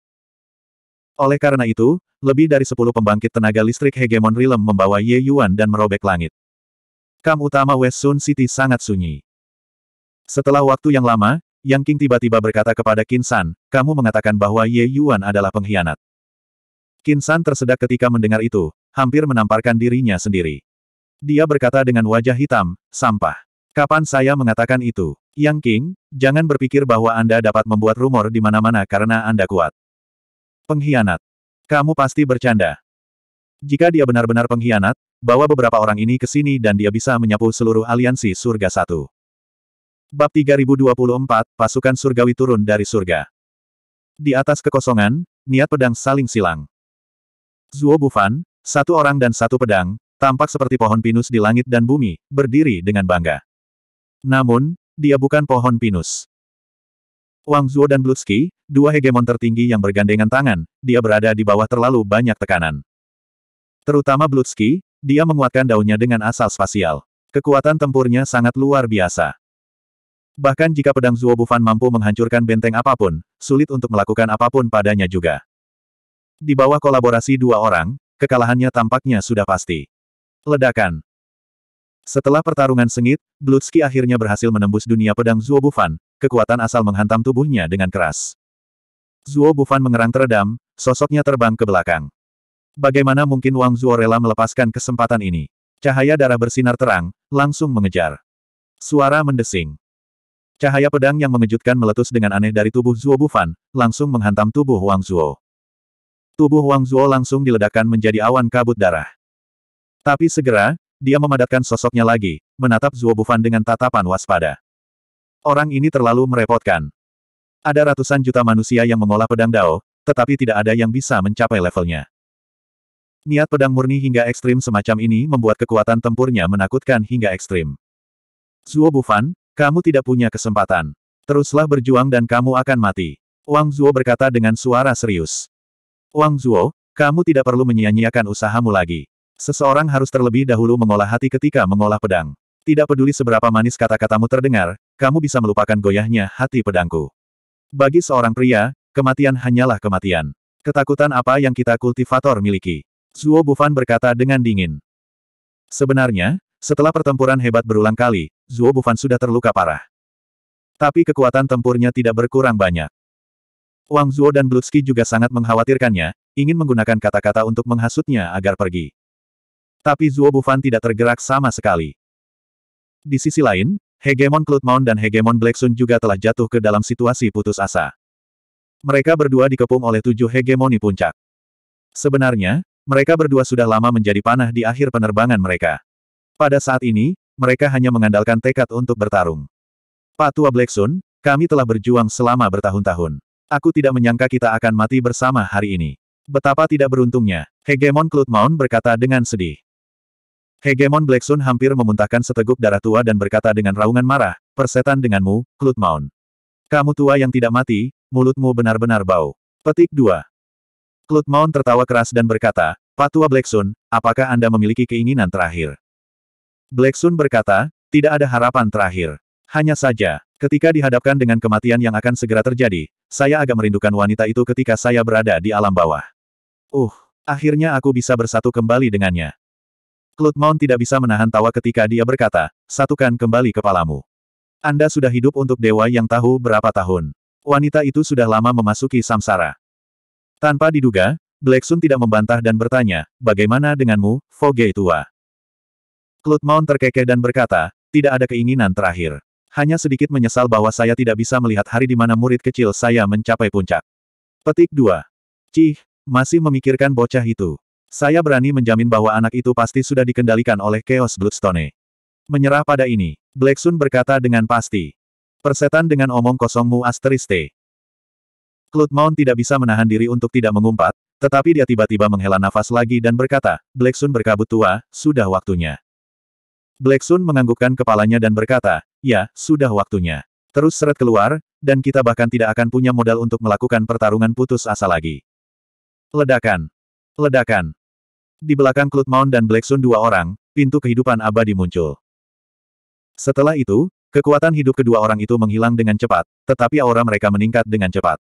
A: Oleh karena itu, lebih dari sepuluh pembangkit tenaga listrik hegemon Rilem membawa Ye Yuan dan merobek langit. Kam utama West Sun City sangat sunyi. Setelah waktu yang lama, Yang King tiba-tiba berkata kepada Qin San, kamu mengatakan bahwa Ye Yuan adalah pengkhianat. Qin San tersedak ketika mendengar itu, hampir menamparkan dirinya sendiri. Dia berkata dengan wajah hitam, sampah. Kapan saya mengatakan itu? Yang King, jangan berpikir bahwa Anda dapat membuat rumor di mana-mana karena Anda kuat. Pengkhianat. Kamu pasti bercanda. Jika dia benar-benar pengkhianat, bawa beberapa orang ini ke sini dan dia bisa menyapu seluruh aliansi surga satu. Bab 3024, pasukan surgawi turun dari surga. Di atas kekosongan, niat pedang saling silang. Zuo Bufan, satu orang dan satu pedang, tampak seperti pohon pinus di langit dan bumi, berdiri dengan bangga. Namun, dia bukan pohon pinus. Wang Zuo dan Blutsky, dua hegemon tertinggi yang bergandengan tangan, dia berada di bawah terlalu banyak tekanan. Terutama Blutsky, dia menguatkan daunnya dengan asal spasial. Kekuatan tempurnya sangat luar biasa. Bahkan jika pedang Zuo Bufan mampu menghancurkan benteng apapun, sulit untuk melakukan apapun padanya juga. Di bawah kolaborasi dua orang, kekalahannya tampaknya sudah pasti. Ledakan. Setelah pertarungan sengit, Blutsky akhirnya berhasil menembus dunia pedang Zuo Bufan, kekuatan asal menghantam tubuhnya dengan keras. Zuo Bufan mengerang teredam, sosoknya terbang ke belakang. Bagaimana mungkin Wang Zuo rela melepaskan kesempatan ini? Cahaya darah bersinar terang, langsung mengejar. Suara mendesing. Cahaya pedang yang mengejutkan meletus dengan aneh dari tubuh Zuo Bufan, langsung menghantam tubuh Wang Zuo. Tubuh Wang Zuo langsung diledakkan menjadi awan kabut darah. Tapi segera, dia memadatkan sosoknya lagi, menatap Zuo Bufan dengan tatapan waspada. Orang ini terlalu merepotkan. Ada ratusan juta manusia yang mengolah pedang Dao, tetapi tidak ada yang bisa mencapai levelnya. Niat pedang murni hingga ekstrim semacam ini membuat kekuatan tempurnya menakutkan hingga ekstrim. Zuo Bufan, kamu tidak punya kesempatan. Teruslah berjuang dan kamu akan mati. Wang Zuo berkata dengan suara serius. Wang Zuo, kamu tidak perlu menyia-nyiakan usahamu lagi. Seseorang harus terlebih dahulu mengolah hati ketika mengolah pedang. Tidak peduli seberapa manis kata-katamu terdengar, kamu bisa melupakan goyahnya hati pedangku. Bagi seorang pria, kematian hanyalah kematian. Ketakutan apa yang kita kultivator miliki? Zuo Bufan berkata dengan dingin. Sebenarnya, setelah pertempuran hebat berulang kali, Zuo Bufan sudah terluka parah. Tapi kekuatan tempurnya tidak berkurang banyak. Wang Zuo dan Blutski juga sangat mengkhawatirkannya, ingin menggunakan kata-kata untuk menghasutnya agar pergi. Tapi Zuo Bufan tidak tergerak sama sekali. Di sisi lain, Hegemon Cloudmount dan Hegemon Black Sun juga telah jatuh ke dalam situasi putus asa. Mereka berdua dikepung oleh tujuh hegemoni puncak. Sebenarnya, mereka berdua sudah lama menjadi panah di akhir penerbangan mereka. Pada saat ini, mereka hanya mengandalkan tekad untuk bertarung. Patua Black Sun, kami telah berjuang selama bertahun-tahun. Aku tidak menyangka kita akan mati bersama hari ini. Betapa tidak beruntungnya, Hegemon Cloudmount berkata dengan sedih. Hegemon Black hampir memuntahkan seteguk darah tua dan berkata dengan raungan marah, persetan denganmu, Clut Kamu tua yang tidak mati, mulutmu benar-benar bau. Petik 2. Clut tertawa keras dan berkata, Patua Black Sun, apakah Anda memiliki keinginan terakhir? Black berkata, tidak ada harapan terakhir. Hanya saja, ketika dihadapkan dengan kematian yang akan segera terjadi, saya agak merindukan wanita itu ketika saya berada di alam bawah. Uh, akhirnya aku bisa bersatu kembali dengannya. Cloud Mount tidak bisa menahan tawa ketika dia berkata, satukan kembali kepalamu. Anda sudah hidup untuk dewa yang tahu berapa tahun. Wanita itu sudah lama memasuki samsara. Tanpa diduga, Black Sun tidak membantah dan bertanya, bagaimana denganmu, Foge tua? Cloud Mount terkekeh dan berkata, tidak ada keinginan terakhir. Hanya sedikit menyesal bahwa saya tidak bisa melihat hari di mana murid kecil saya mencapai puncak. Petik 2. Cih, masih memikirkan bocah itu. Saya berani menjamin bahwa anak itu pasti sudah dikendalikan oleh Chaos Bloodstone. Menyerah pada ini, Black Sun berkata dengan pasti. Persetan dengan omong kosongmu asteriste. Cloud Mount tidak bisa menahan diri untuk tidak mengumpat, tetapi dia tiba-tiba menghela nafas lagi dan berkata, Black Sun berkabut tua, sudah waktunya. Black Sun menganggukkan kepalanya dan berkata, ya, sudah waktunya. Terus seret keluar, dan kita bahkan tidak akan punya modal untuk melakukan pertarungan putus asa lagi. Ledakan. Ledakan. Di belakang Cloud Mount dan Black dua orang, pintu kehidupan abadi muncul. Setelah itu, kekuatan hidup kedua orang itu menghilang dengan cepat, tetapi aura mereka meningkat dengan cepat.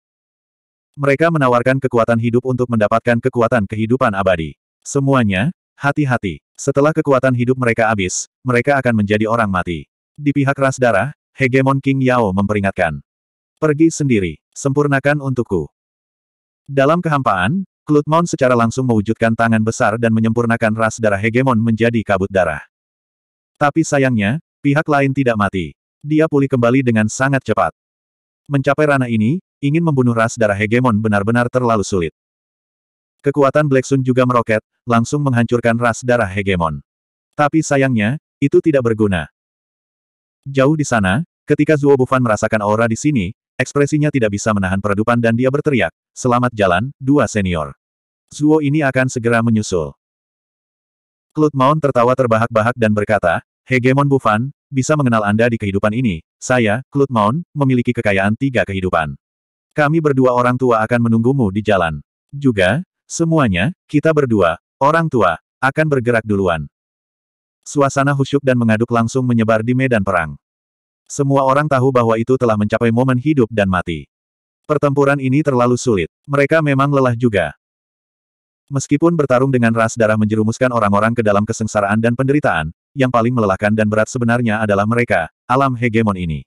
A: Mereka menawarkan kekuatan hidup untuk mendapatkan kekuatan kehidupan abadi. Semuanya, hati-hati. Setelah kekuatan hidup mereka habis, mereka akan menjadi orang mati. Di pihak ras darah, Hegemon King Yao memperingatkan. Pergi sendiri, sempurnakan untukku. Dalam kehampaan, Klutmon secara langsung mewujudkan tangan besar dan menyempurnakan ras darah hegemon menjadi kabut darah. Tapi sayangnya, pihak lain tidak mati. Dia pulih kembali dengan sangat cepat. Mencapai ranah ini, ingin membunuh ras darah hegemon benar-benar terlalu sulit. Kekuatan Black Sun juga meroket, langsung menghancurkan ras darah hegemon. Tapi sayangnya, itu tidak berguna. Jauh di sana, Ketika Zuo Bufan merasakan aura di sini, ekspresinya tidak bisa menahan peredupan dan dia berteriak, Selamat jalan, dua senior. Zuo ini akan segera menyusul. Klut Maun tertawa terbahak-bahak dan berkata, Hegemon Bufan, bisa mengenal Anda di kehidupan ini, saya, Klut Maun, memiliki kekayaan tiga kehidupan. Kami berdua orang tua akan menunggumu di jalan. Juga, semuanya, kita berdua, orang tua, akan bergerak duluan. Suasana husyuk dan mengaduk langsung menyebar di medan perang. Semua orang tahu bahwa itu telah mencapai momen hidup dan mati. Pertempuran ini terlalu sulit. Mereka memang lelah juga. Meskipun bertarung dengan ras darah menjerumuskan orang-orang ke dalam kesengsaraan dan penderitaan, yang paling melelahkan dan berat sebenarnya adalah mereka, alam hegemon ini.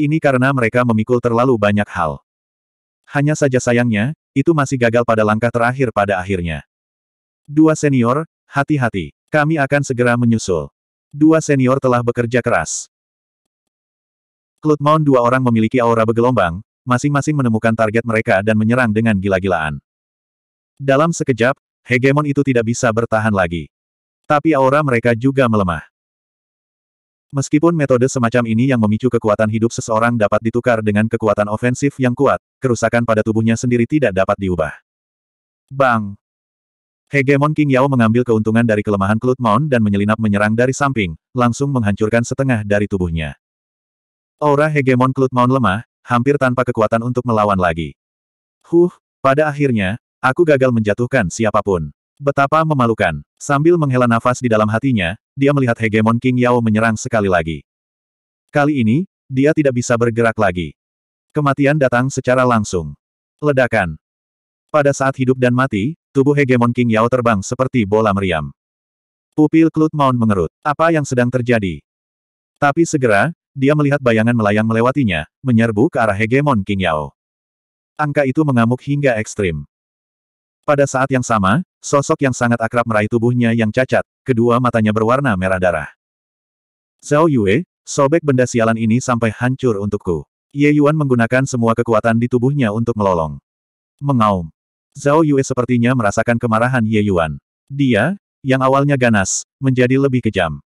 A: Ini karena mereka memikul terlalu banyak hal. Hanya saja sayangnya, itu masih gagal pada langkah terakhir pada akhirnya. Dua senior, hati-hati. Kami akan segera menyusul. Dua senior telah bekerja keras. Mount dua orang memiliki aura bergelombang, masing-masing menemukan target mereka dan menyerang dengan gila-gilaan. Dalam sekejap, hegemon itu tidak bisa bertahan lagi. Tapi aura mereka juga melemah. Meskipun metode semacam ini yang memicu kekuatan hidup seseorang dapat ditukar dengan kekuatan ofensif yang kuat, kerusakan pada tubuhnya sendiri tidak dapat diubah. Bang! Hegemon King Yao mengambil keuntungan dari kelemahan Mount dan menyelinap menyerang dari samping, langsung menghancurkan setengah dari tubuhnya. Aura hegemon Mount lemah, hampir tanpa kekuatan untuk melawan lagi. Huh, pada akhirnya, aku gagal menjatuhkan siapapun. Betapa memalukan. Sambil menghela nafas di dalam hatinya, dia melihat hegemon King Yao menyerang sekali lagi. Kali ini, dia tidak bisa bergerak lagi. Kematian datang secara langsung. Ledakan. Pada saat hidup dan mati, tubuh hegemon King Yao terbang seperti bola meriam. Pupil Mount mengerut. Apa yang sedang terjadi? Tapi segera, dia melihat bayangan melayang melewatinya, menyerbu ke arah hegemon King Yao. Angka itu mengamuk hingga ekstrim. Pada saat yang sama, sosok yang sangat akrab meraih tubuhnya yang cacat, kedua matanya berwarna merah darah. Zhao Yue, sobek benda sialan ini sampai hancur untukku. Ye Yuan menggunakan semua kekuatan di tubuhnya untuk melolong. Mengaum. Zhao Yue sepertinya merasakan kemarahan Ye Yuan. Dia, yang awalnya ganas, menjadi lebih kejam.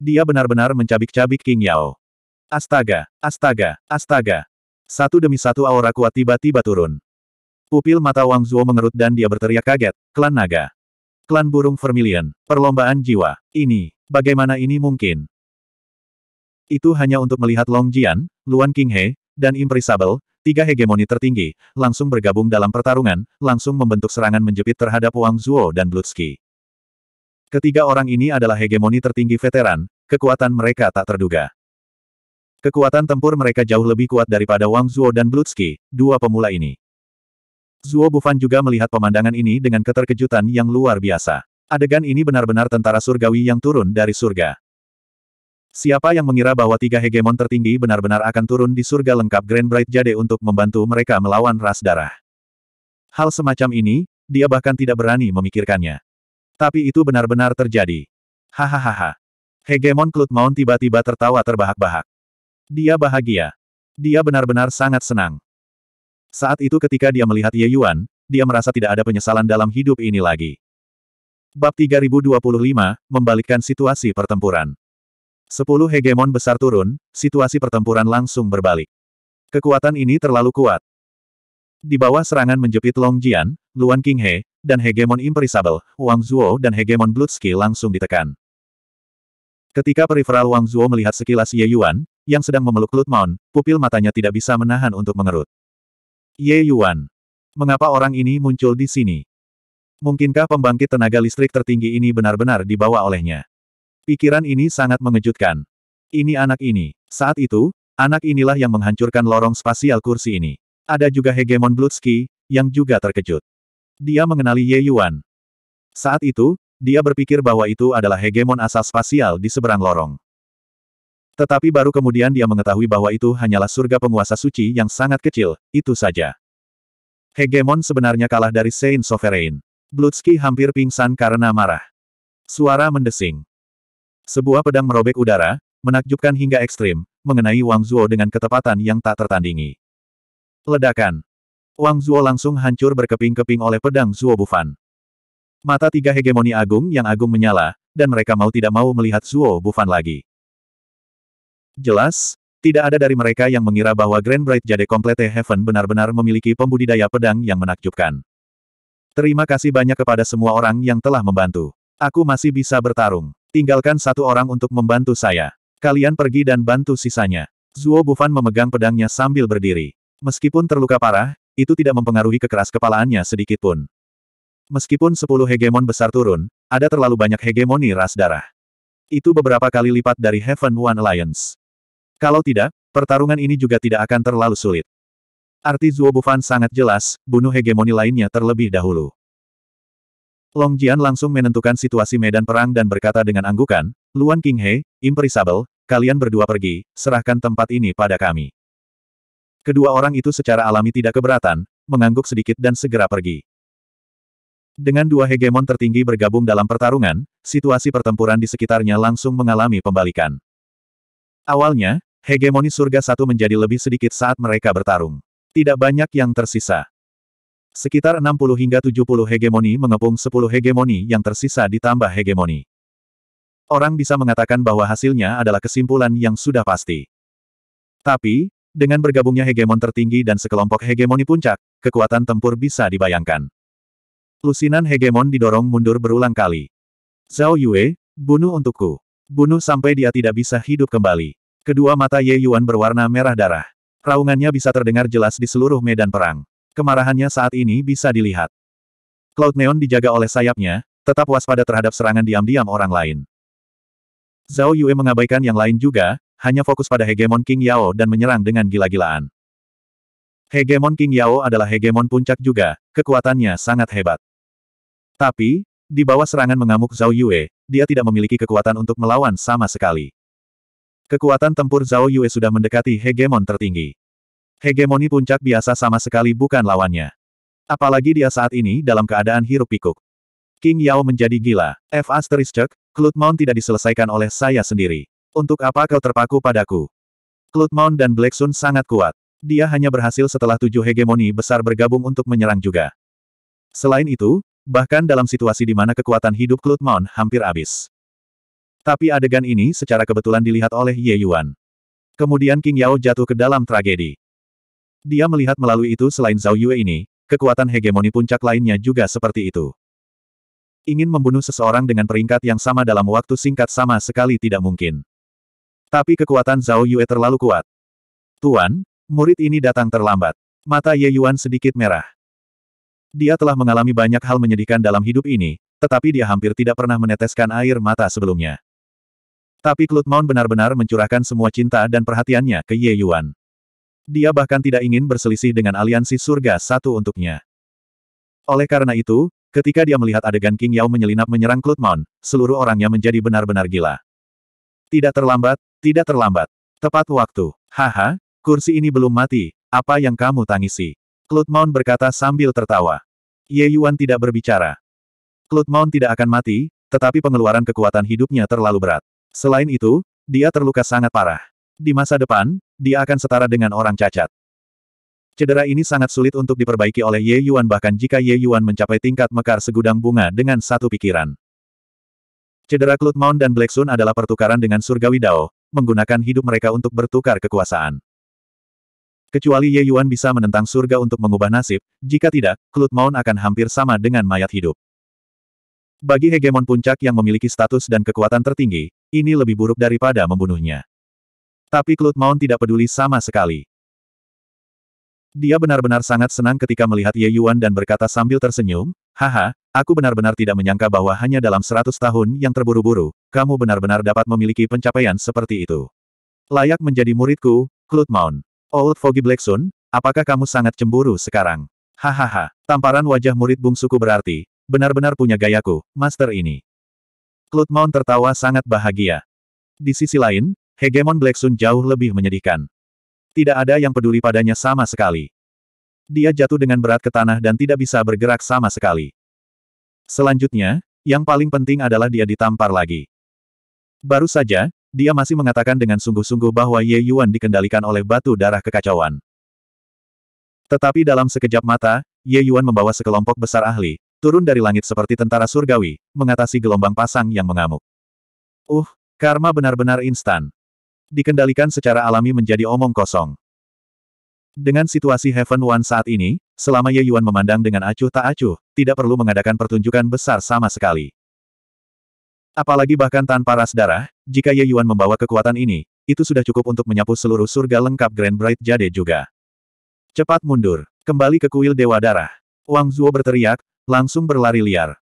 A: Dia benar-benar mencabik-cabik King Yao. Astaga, astaga, astaga. Satu demi satu aura kuat tiba-tiba turun. Pupil mata Wang Zuo mengerut dan dia berteriak kaget, klan naga. Klan burung vermilion, perlombaan jiwa. Ini, bagaimana ini mungkin? Itu hanya untuk melihat Long Jian, Luan King He, dan Imprisable, tiga hegemoni tertinggi, langsung bergabung dalam pertarungan, langsung membentuk serangan menjepit terhadap Wang Zuo dan Blutsky. Ketiga orang ini adalah hegemoni tertinggi veteran, kekuatan mereka tak terduga. Kekuatan tempur mereka jauh lebih kuat daripada Wang Zuo dan Blutsky, dua pemula ini. Zuo Bufan juga melihat pemandangan ini dengan keterkejutan yang luar biasa. Adegan ini benar-benar tentara surgawi yang turun dari surga. Siapa yang mengira bahwa tiga hegemon tertinggi benar-benar akan turun di surga lengkap Grand Bright Jade untuk membantu mereka melawan ras darah? Hal semacam ini, dia bahkan tidak berani memikirkannya. Tapi itu benar-benar terjadi. Hahaha. Hegemon Klutmaun tiba-tiba tertawa terbahak-bahak. Dia bahagia. Dia benar-benar sangat senang. Saat itu ketika dia melihat Ye Yuan, dia merasa tidak ada penyesalan dalam hidup ini lagi. Bab 3025, membalikkan situasi pertempuran. Sepuluh hegemon besar turun, situasi pertempuran langsung berbalik. Kekuatan ini terlalu kuat. Di bawah serangan menjepit Long Jian, Luan He, dan hegemon Imperisable, Wang Zhuo dan hegemon Bloodski langsung ditekan. Ketika peripheral Wang Zhuo melihat sekilas Ye Yuan, yang sedang memeluk Lutmon, pupil matanya tidak bisa menahan untuk mengerut. Ye Yuan. Mengapa orang ini muncul di sini? Mungkinkah pembangkit tenaga listrik tertinggi ini benar-benar dibawa olehnya? Pikiran ini sangat mengejutkan. Ini anak ini. Saat itu, anak inilah yang menghancurkan lorong spasial kursi ini. Ada juga Hegemon Blutsky, yang juga terkejut. Dia mengenali Ye Yuan. Saat itu, dia berpikir bahwa itu adalah hegemon asal spasial di seberang lorong. Tetapi baru kemudian dia mengetahui bahwa itu hanyalah surga penguasa suci yang sangat kecil, itu saja. Hegemon sebenarnya kalah dari Saint Sovereign. Blutsky hampir pingsan karena marah. Suara mendesing. Sebuah pedang merobek udara, menakjubkan hingga ekstrim, mengenai Wang Zuo dengan ketepatan yang tak tertandingi. Ledakan. Wang Zuo langsung hancur berkeping-keping oleh pedang Zuo Bufan. Mata tiga hegemoni agung yang agung menyala, dan mereka mau tidak mau melihat Zuo Bufan lagi. Jelas, tidak ada dari mereka yang mengira bahwa Grand Bright Jade Komplete Heaven benar-benar memiliki pembudidaya pedang yang menakjubkan. Terima kasih banyak kepada semua orang yang telah membantu. Aku masih bisa bertarung. Tinggalkan satu orang untuk membantu saya. Kalian pergi dan bantu sisanya. Zuo Bufan memegang pedangnya sambil berdiri. Meskipun terluka parah, itu tidak mempengaruhi kekeras kepalaannya sedikit pun. Meskipun sepuluh hegemon besar turun, ada terlalu banyak hegemoni ras darah. Itu beberapa kali lipat dari Heaven One Alliance. Kalau tidak, pertarungan ini juga tidak akan terlalu sulit. Arti Zuo Bufan sangat jelas, bunuh hegemoni lainnya terlebih dahulu. Long Jian langsung menentukan situasi medan perang dan berkata dengan anggukan, Luan He, Imperisable, kalian berdua pergi, serahkan tempat ini pada kami. Kedua orang itu secara alami tidak keberatan, mengangguk sedikit dan segera pergi. Dengan dua hegemon tertinggi bergabung dalam pertarungan, situasi pertempuran di sekitarnya langsung mengalami pembalikan. Awalnya, Hegemoni surga satu menjadi lebih sedikit saat mereka bertarung. Tidak banyak yang tersisa. Sekitar 60 hingga 70 hegemoni mengepung 10 hegemoni yang tersisa ditambah hegemoni. Orang bisa mengatakan bahwa hasilnya adalah kesimpulan yang sudah pasti. Tapi, dengan bergabungnya hegemon tertinggi dan sekelompok hegemoni puncak, kekuatan tempur bisa dibayangkan. Lusinan hegemon didorong mundur berulang kali. Zhao Yue, bunuh untukku. Bunuh sampai dia tidak bisa hidup kembali. Kedua mata Ye Yuan berwarna merah darah. Raungannya bisa terdengar jelas di seluruh medan perang. Kemarahannya saat ini bisa dilihat. Cloud Neon dijaga oleh sayapnya, tetap waspada terhadap serangan diam-diam orang lain. Zhao Yue mengabaikan yang lain juga, hanya fokus pada hegemon King Yao dan menyerang dengan gila-gilaan. Hegemon King Yao adalah hegemon puncak juga, kekuatannya sangat hebat. Tapi, di bawah serangan mengamuk Zhao Yue, dia tidak memiliki kekuatan untuk melawan sama sekali. Kekuatan tempur Zhao Yue sudah mendekati hegemon tertinggi. Hegemoni puncak biasa sama sekali bukan lawannya. Apalagi dia saat ini dalam keadaan hiruk-pikuk. King Yao menjadi gila. F asterisk, Clut Mount tidak diselesaikan oleh saya sendiri. Untuk apa kau terpaku padaku? Clut dan Black Sun sangat kuat. Dia hanya berhasil setelah tujuh hegemoni besar bergabung untuk menyerang juga. Selain itu, bahkan dalam situasi di mana kekuatan hidup Clut hampir habis. Tapi adegan ini secara kebetulan dilihat oleh Ye Yuan. Kemudian King Yao jatuh ke dalam tragedi. Dia melihat melalui itu selain Zhao Yue ini, kekuatan hegemoni puncak lainnya juga seperti itu. Ingin membunuh seseorang dengan peringkat yang sama dalam waktu singkat sama sekali tidak mungkin. Tapi kekuatan Zhao Yue terlalu kuat. Tuan, murid ini datang terlambat. Mata Ye Yuan sedikit merah. Dia telah mengalami banyak hal menyedihkan dalam hidup ini, tetapi dia hampir tidak pernah meneteskan air mata sebelumnya. Tapi Cloud benar-benar mencurahkan semua cinta dan perhatiannya ke Ye Yuan. Dia bahkan tidak ingin berselisih dengan aliansi surga satu untuknya. Oleh karena itu, ketika dia melihat adegan King Yao menyelinap menyerang Cloud seluruh orangnya menjadi benar-benar gila. Tidak terlambat, tidak terlambat. Tepat waktu. Haha, kursi ini belum mati, apa yang kamu tangisi? Cloud berkata sambil tertawa. Ye Yuan tidak berbicara. Cloud tidak akan mati, tetapi pengeluaran kekuatan hidupnya terlalu berat. Selain itu, dia terluka sangat parah. Di masa depan, dia akan setara dengan orang cacat. Cedera ini sangat sulit untuk diperbaiki oleh Ye Yuan bahkan jika Ye Yuan mencapai tingkat mekar segudang bunga dengan satu pikiran. Cedera Cloud Mount dan Black Sun adalah pertukaran dengan surgawi Dao, menggunakan hidup mereka untuk bertukar kekuasaan. Kecuali Ye Yuan bisa menentang surga untuk mengubah nasib, jika tidak, Cloud Mount akan hampir sama dengan mayat hidup. Bagi hegemon puncak yang memiliki status dan kekuatan tertinggi, ini lebih buruk daripada membunuhnya. Tapi Cloud Mount tidak peduli sama sekali. Dia benar-benar sangat senang ketika melihat Ye Yuan dan berkata sambil tersenyum, Haha, aku benar-benar tidak menyangka bahwa hanya dalam seratus tahun yang terburu-buru, kamu benar-benar dapat memiliki pencapaian seperti itu. Layak menjadi muridku, Cloud Mount. Old Foggy Black Sun, apakah kamu sangat cemburu sekarang? Hahaha, tamparan wajah murid bungsuku berarti, benar-benar punya gayaku, master ini. Mount tertawa sangat bahagia. Di sisi lain, hegemon Black Sun jauh lebih menyedihkan. Tidak ada yang peduli padanya sama sekali. Dia jatuh dengan berat ke tanah dan tidak bisa bergerak sama sekali. Selanjutnya, yang paling penting adalah dia ditampar lagi. Baru saja, dia masih mengatakan dengan sungguh-sungguh bahwa Ye Yuan dikendalikan oleh batu darah kekacauan. Tetapi dalam sekejap mata, Ye Yuan membawa sekelompok besar ahli, turun dari langit seperti tentara surgawi, mengatasi gelombang pasang yang mengamuk. Uh, karma benar-benar instan. Dikendalikan secara alami menjadi omong kosong. Dengan situasi Heaven One saat ini, selama Ye Yuan memandang dengan acuh tak acuh, tidak perlu mengadakan pertunjukan besar sama sekali. Apalagi bahkan tanpa ras darah, jika Ye Yuan membawa kekuatan ini, itu sudah cukup untuk menyapu seluruh surga lengkap Grand Bright Jade juga. Cepat mundur, kembali ke kuil Dewa Darah. Wang Zuo berteriak, langsung berlari liar.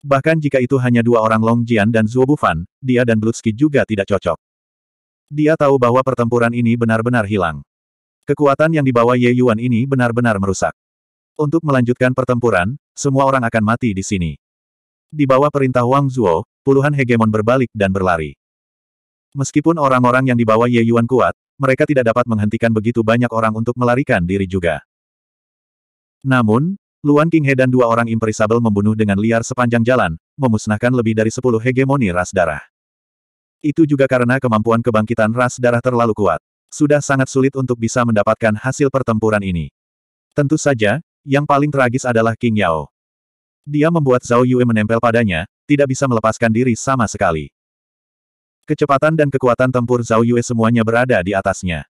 A: Bahkan jika itu hanya dua orang Long Jian dan Zuo Bufan, dia dan Blutski juga tidak cocok. Dia tahu bahwa pertempuran ini benar-benar hilang. Kekuatan yang dibawa Ye Yuan ini benar-benar merusak. Untuk melanjutkan pertempuran, semua orang akan mati di sini. Di bawah perintah Wang Zuo, puluhan hegemon berbalik dan berlari. Meskipun orang-orang yang dibawa Ye Yuan kuat, mereka tidak dapat menghentikan begitu banyak orang untuk melarikan diri juga. Namun, Luan Qinghe dan dua orang imperisabel membunuh dengan liar sepanjang jalan, memusnahkan lebih dari sepuluh hegemoni ras darah. Itu juga karena kemampuan kebangkitan ras darah terlalu kuat. Sudah sangat sulit untuk bisa mendapatkan hasil pertempuran ini. Tentu saja, yang paling tragis adalah King Yao. Dia membuat Zhao Yue menempel padanya, tidak bisa melepaskan diri sama sekali. Kecepatan dan kekuatan tempur Zhao Yue semuanya berada di atasnya.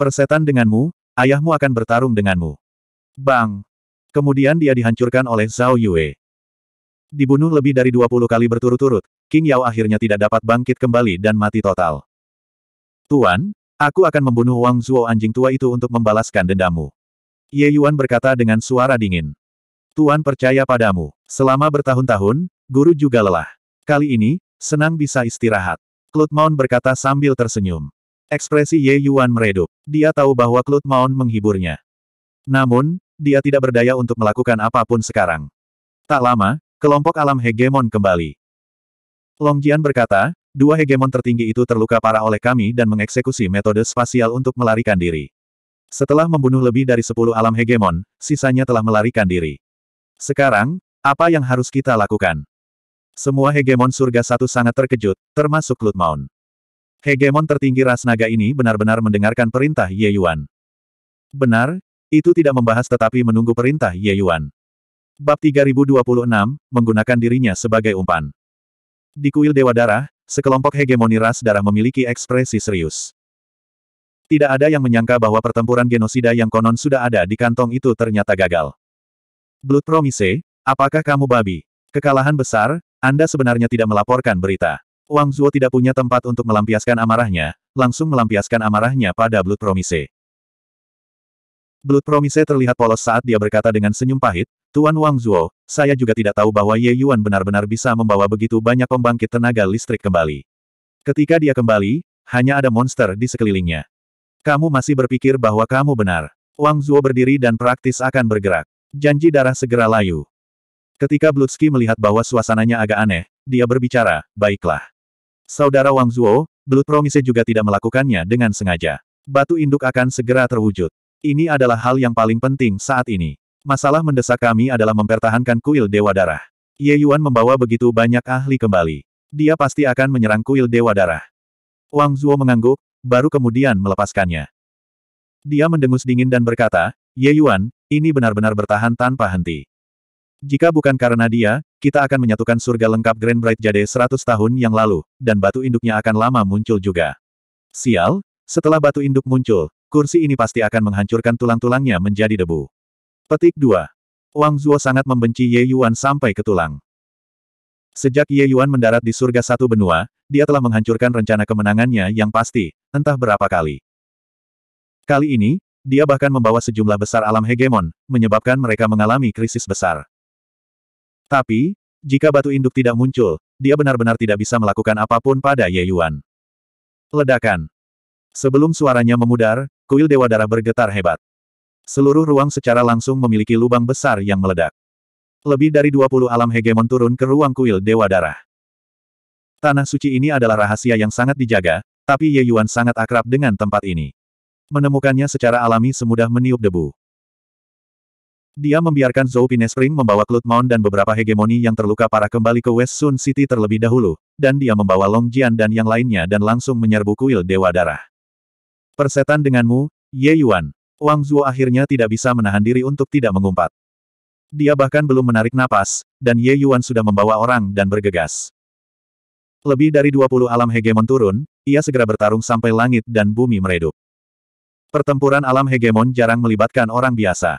A: Persetan denganmu, ayahmu akan bertarung denganmu. Bang! Kemudian dia dihancurkan oleh Zhao Yue. Dibunuh lebih dari 20 kali berturut-turut, King Yao akhirnya tidak dapat bangkit kembali dan mati total. Tuan, aku akan membunuh Wang Zuo anjing tua itu untuk membalaskan dendamu. Ye Yuan berkata dengan suara dingin. Tuan percaya padamu. Selama bertahun-tahun, guru juga lelah. Kali ini, senang bisa istirahat. Cloud Mount berkata sambil tersenyum. Ekspresi Ye Yuan meredup. Dia tahu bahwa Cloud Mount menghiburnya. Namun, dia tidak berdaya untuk melakukan apapun sekarang. Tak lama, kelompok alam hegemon kembali. Longjian berkata, dua hegemon tertinggi itu terluka parah oleh kami dan mengeksekusi metode spasial untuk melarikan diri. Setelah membunuh lebih dari sepuluh alam hegemon, sisanya telah melarikan diri. Sekarang, apa yang harus kita lakukan? Semua hegemon surga satu sangat terkejut, termasuk Lutmaun. Hegemon tertinggi ras naga ini benar-benar mendengarkan perintah Ye Yuan. Benar, itu tidak membahas tetapi menunggu perintah Ye Yuan. Bab 3026, menggunakan dirinya sebagai umpan. Di kuil Dewa Darah, sekelompok hegemoni ras darah memiliki ekspresi serius. Tidak ada yang menyangka bahwa pertempuran genosida yang konon sudah ada di kantong itu ternyata gagal. Blood Promise, apakah kamu babi? Kekalahan besar, Anda sebenarnya tidak melaporkan berita. Wang Zuo tidak punya tempat untuk melampiaskan amarahnya, langsung melampiaskan amarahnya pada Blood Promise. Blood Promise terlihat polos saat dia berkata dengan senyum pahit, Tuan Wang Zuo, saya juga tidak tahu bahwa Ye Yuan benar-benar bisa membawa begitu banyak pembangkit tenaga listrik kembali. Ketika dia kembali, hanya ada monster di sekelilingnya. Kamu masih berpikir bahwa kamu benar. Wang Zuo berdiri dan praktis akan bergerak. Janji darah segera layu. Ketika Blutski melihat bahwa suasananya agak aneh, dia berbicara, baiklah. Saudara Wang Zuo, Blood Promise juga tidak melakukannya dengan sengaja. Batu induk akan segera terwujud. Ini adalah hal yang paling penting saat ini. Masalah mendesak kami adalah mempertahankan kuil Dewa Darah. Ye Yuan membawa begitu banyak ahli kembali. Dia pasti akan menyerang kuil Dewa Darah. Wang Zuo mengangguk, baru kemudian melepaskannya. Dia mendengus dingin dan berkata, Ye Yuan, ini benar-benar bertahan tanpa henti. Jika bukan karena dia, kita akan menyatukan surga lengkap Grand Bright Jade 100 tahun yang lalu, dan batu induknya akan lama muncul juga. Sial, setelah batu induk muncul, kursi ini pasti akan menghancurkan tulang-tulangnya menjadi debu. Petik 2. Wang Zuo sangat membenci Ye Yuan sampai ke tulang. Sejak Ye Yuan mendarat di surga satu benua, dia telah menghancurkan rencana kemenangannya yang pasti, entah berapa kali. Kali ini, dia bahkan membawa sejumlah besar alam hegemon, menyebabkan mereka mengalami krisis besar. Tapi, jika batu induk tidak muncul, dia benar-benar tidak bisa melakukan apapun pada Ye Yuan. Ledakan Sebelum suaranya memudar, kuil Dewa Darah bergetar hebat. Seluruh ruang secara langsung memiliki lubang besar yang meledak. Lebih dari 20 alam hegemon turun ke ruang kuil Dewa Darah. Tanah suci ini adalah rahasia yang sangat dijaga, tapi Ye Yuan sangat akrab dengan tempat ini. Menemukannya secara alami semudah meniup debu. Dia membiarkan Zhou Pinespring membawa Mount dan beberapa hegemoni yang terluka parah kembali ke West Sun City terlebih dahulu, dan dia membawa Long Jian dan yang lainnya dan langsung menyerbu kuil Dewa Darah. Persetan denganmu, Ye Yuan. Wang Zuo akhirnya tidak bisa menahan diri untuk tidak mengumpat. Dia bahkan belum menarik napas, dan Ye Yuan sudah membawa orang dan bergegas. Lebih dari 20 alam hegemon turun, ia segera bertarung sampai langit dan bumi meredup. Pertempuran alam hegemon jarang melibatkan orang biasa.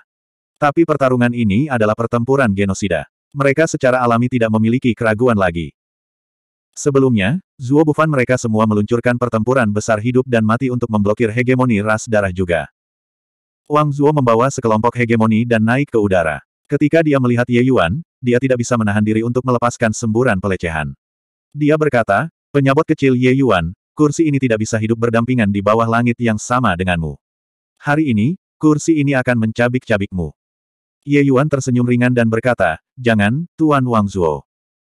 A: Tapi pertarungan ini adalah pertempuran genosida. Mereka secara alami tidak memiliki keraguan lagi. Sebelumnya, Zuo Bufan mereka semua meluncurkan pertempuran besar hidup dan mati untuk memblokir hegemoni ras darah juga. Wang Zuo membawa sekelompok hegemoni dan naik ke udara. Ketika dia melihat Ye Yuan, dia tidak bisa menahan diri untuk melepaskan semburan pelecehan. Dia berkata, penyabot kecil Ye Yuan, kursi ini tidak bisa hidup berdampingan di bawah langit yang sama denganmu. Hari ini, kursi ini akan mencabik-cabikmu. Ye Yuan tersenyum ringan dan berkata, jangan, Tuan Wang Zuo.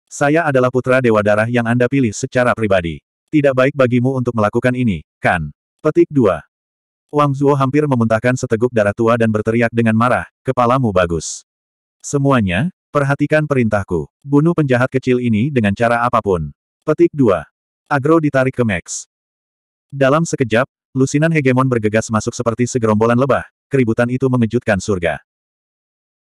A: Saya adalah putra Dewa Darah yang Anda pilih secara pribadi. Tidak baik bagimu untuk melakukan ini, kan? Petik 2. Wang Zuo hampir memuntahkan seteguk darah tua dan berteriak dengan marah, kepalamu bagus. Semuanya, perhatikan perintahku. Bunuh penjahat kecil ini dengan cara apapun. Petik 2. Agro ditarik ke Max. Dalam sekejap, lusinan hegemon bergegas masuk seperti segerombolan lebah, keributan itu mengejutkan surga.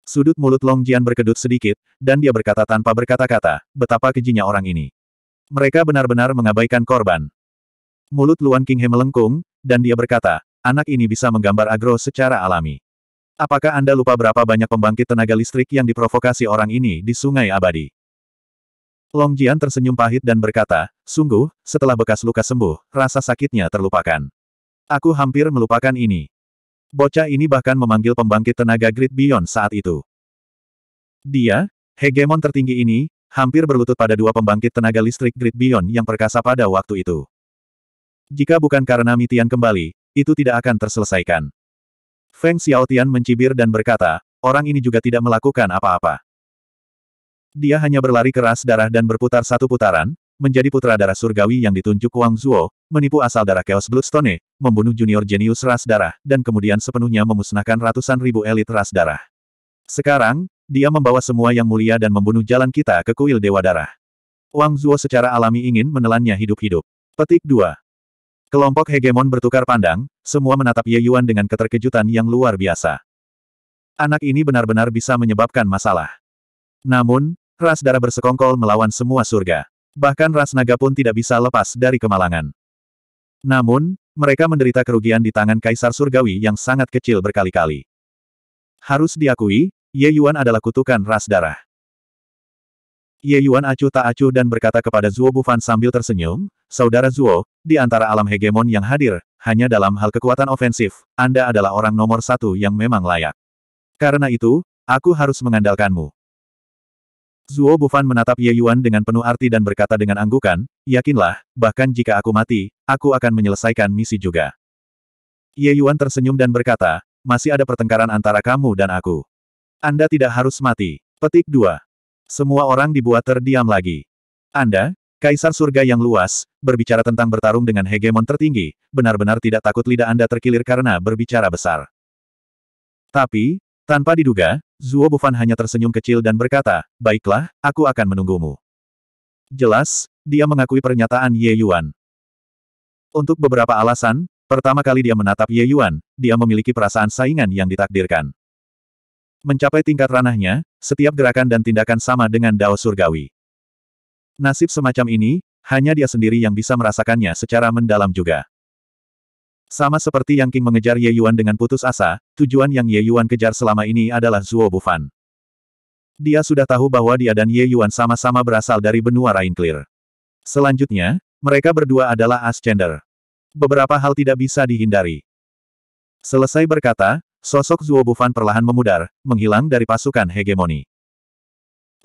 A: Sudut mulut Long Jian berkedut sedikit, dan dia berkata tanpa berkata-kata, betapa kejinya orang ini. Mereka benar-benar mengabaikan korban. Mulut Luan King He melengkung, dan dia berkata, anak ini bisa menggambar agro secara alami. Apakah Anda lupa berapa banyak pembangkit tenaga listrik yang diprovokasi orang ini di Sungai Abadi? Long Jian tersenyum pahit dan berkata, sungguh, setelah bekas luka sembuh, rasa sakitnya terlupakan. Aku hampir melupakan ini. Bocah ini bahkan memanggil pembangkit tenaga grid Beyond saat itu. Dia, hegemon tertinggi ini, hampir berlutut pada dua pembangkit tenaga listrik grid Beyond yang perkasa pada waktu itu. Jika bukan karena Mitian kembali, itu tidak akan terselesaikan. Feng Xiaotian mencibir dan berkata, orang ini juga tidak melakukan apa-apa. Dia hanya berlari keras darah dan berputar satu putaran, menjadi putra darah surgawi yang ditunjuk Wang Zuo, menipu asal darah Chaos Bloodstone, membunuh junior jenius ras darah, dan kemudian sepenuhnya memusnahkan ratusan ribu elit ras darah. Sekarang, dia membawa semua yang mulia dan membunuh jalan kita ke kuil Dewa Darah. Wang Zuo secara alami ingin menelannya hidup-hidup. Petik 2. Kelompok hegemon bertukar pandang, semua menatap Ye Yuan dengan keterkejutan yang luar biasa. Anak ini benar-benar bisa menyebabkan masalah. Namun, ras darah bersekongkol melawan semua surga bahkan ras naga pun tidak bisa lepas dari kemalangan. Namun, mereka menderita kerugian di tangan Kaisar Surgawi yang sangat kecil berkali-kali. Harus diakui, Ye Yuan adalah kutukan ras darah. Ye Yuan acuh tak acuh dan berkata kepada Zuo Bufan sambil tersenyum, Saudara Zuo, di antara alam hegemon yang hadir, hanya dalam hal kekuatan ofensif, Anda adalah orang nomor satu yang memang layak. Karena itu, aku harus mengandalkanmu. Zuo Bufan menatap Ye Yuan dengan penuh arti dan berkata dengan anggukan, yakinlah, bahkan jika aku mati, aku akan menyelesaikan misi juga. Ye Yuan tersenyum dan berkata, masih ada pertengkaran antara kamu dan aku. Anda tidak harus mati. Petik 2. Semua orang dibuat terdiam lagi. Anda, Kaisar surga yang luas, berbicara tentang bertarung dengan hegemon tertinggi, benar-benar tidak takut lidah Anda terkilir karena berbicara besar. Tapi, tanpa diduga, Zuo Bufan hanya tersenyum kecil dan berkata, Baiklah, aku akan menunggumu. Jelas, dia mengakui pernyataan Ye Yuan. Untuk beberapa alasan, pertama kali dia menatap Ye Yuan, dia memiliki perasaan saingan yang ditakdirkan. Mencapai tingkat ranahnya, setiap gerakan dan tindakan sama dengan Dao Surgawi. Nasib semacam ini, hanya dia sendiri yang bisa merasakannya secara mendalam juga. Sama seperti Yang King mengejar Ye Yuan dengan putus asa, tujuan yang Ye Yuan kejar selama ini adalah Zuo Bufan. Dia sudah tahu bahwa dia dan Ye Yuan sama-sama berasal dari benua Clear. Selanjutnya, mereka berdua adalah Ascender. Beberapa hal tidak bisa dihindari. Selesai berkata, sosok Zuo Bufan perlahan memudar, menghilang dari pasukan hegemoni.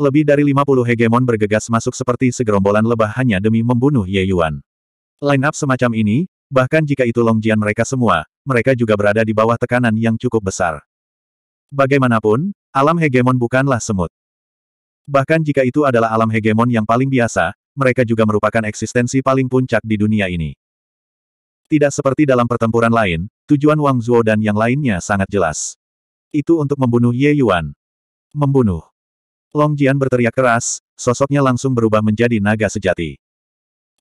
A: Lebih dari 50 hegemon bergegas masuk seperti segerombolan lebah hanya demi membunuh Ye Yuan. Line up semacam ini, Bahkan jika itu Longjian mereka semua, mereka juga berada di bawah tekanan yang cukup besar. Bagaimanapun, alam hegemon bukanlah semut. Bahkan jika itu adalah alam hegemon yang paling biasa, mereka juga merupakan eksistensi paling puncak di dunia ini. Tidak seperti dalam pertempuran lain, tujuan Wang Zhuo dan yang lainnya sangat jelas. Itu untuk membunuh Ye Yuan. Membunuh. Long Jian berteriak keras, sosoknya langsung berubah menjadi naga sejati.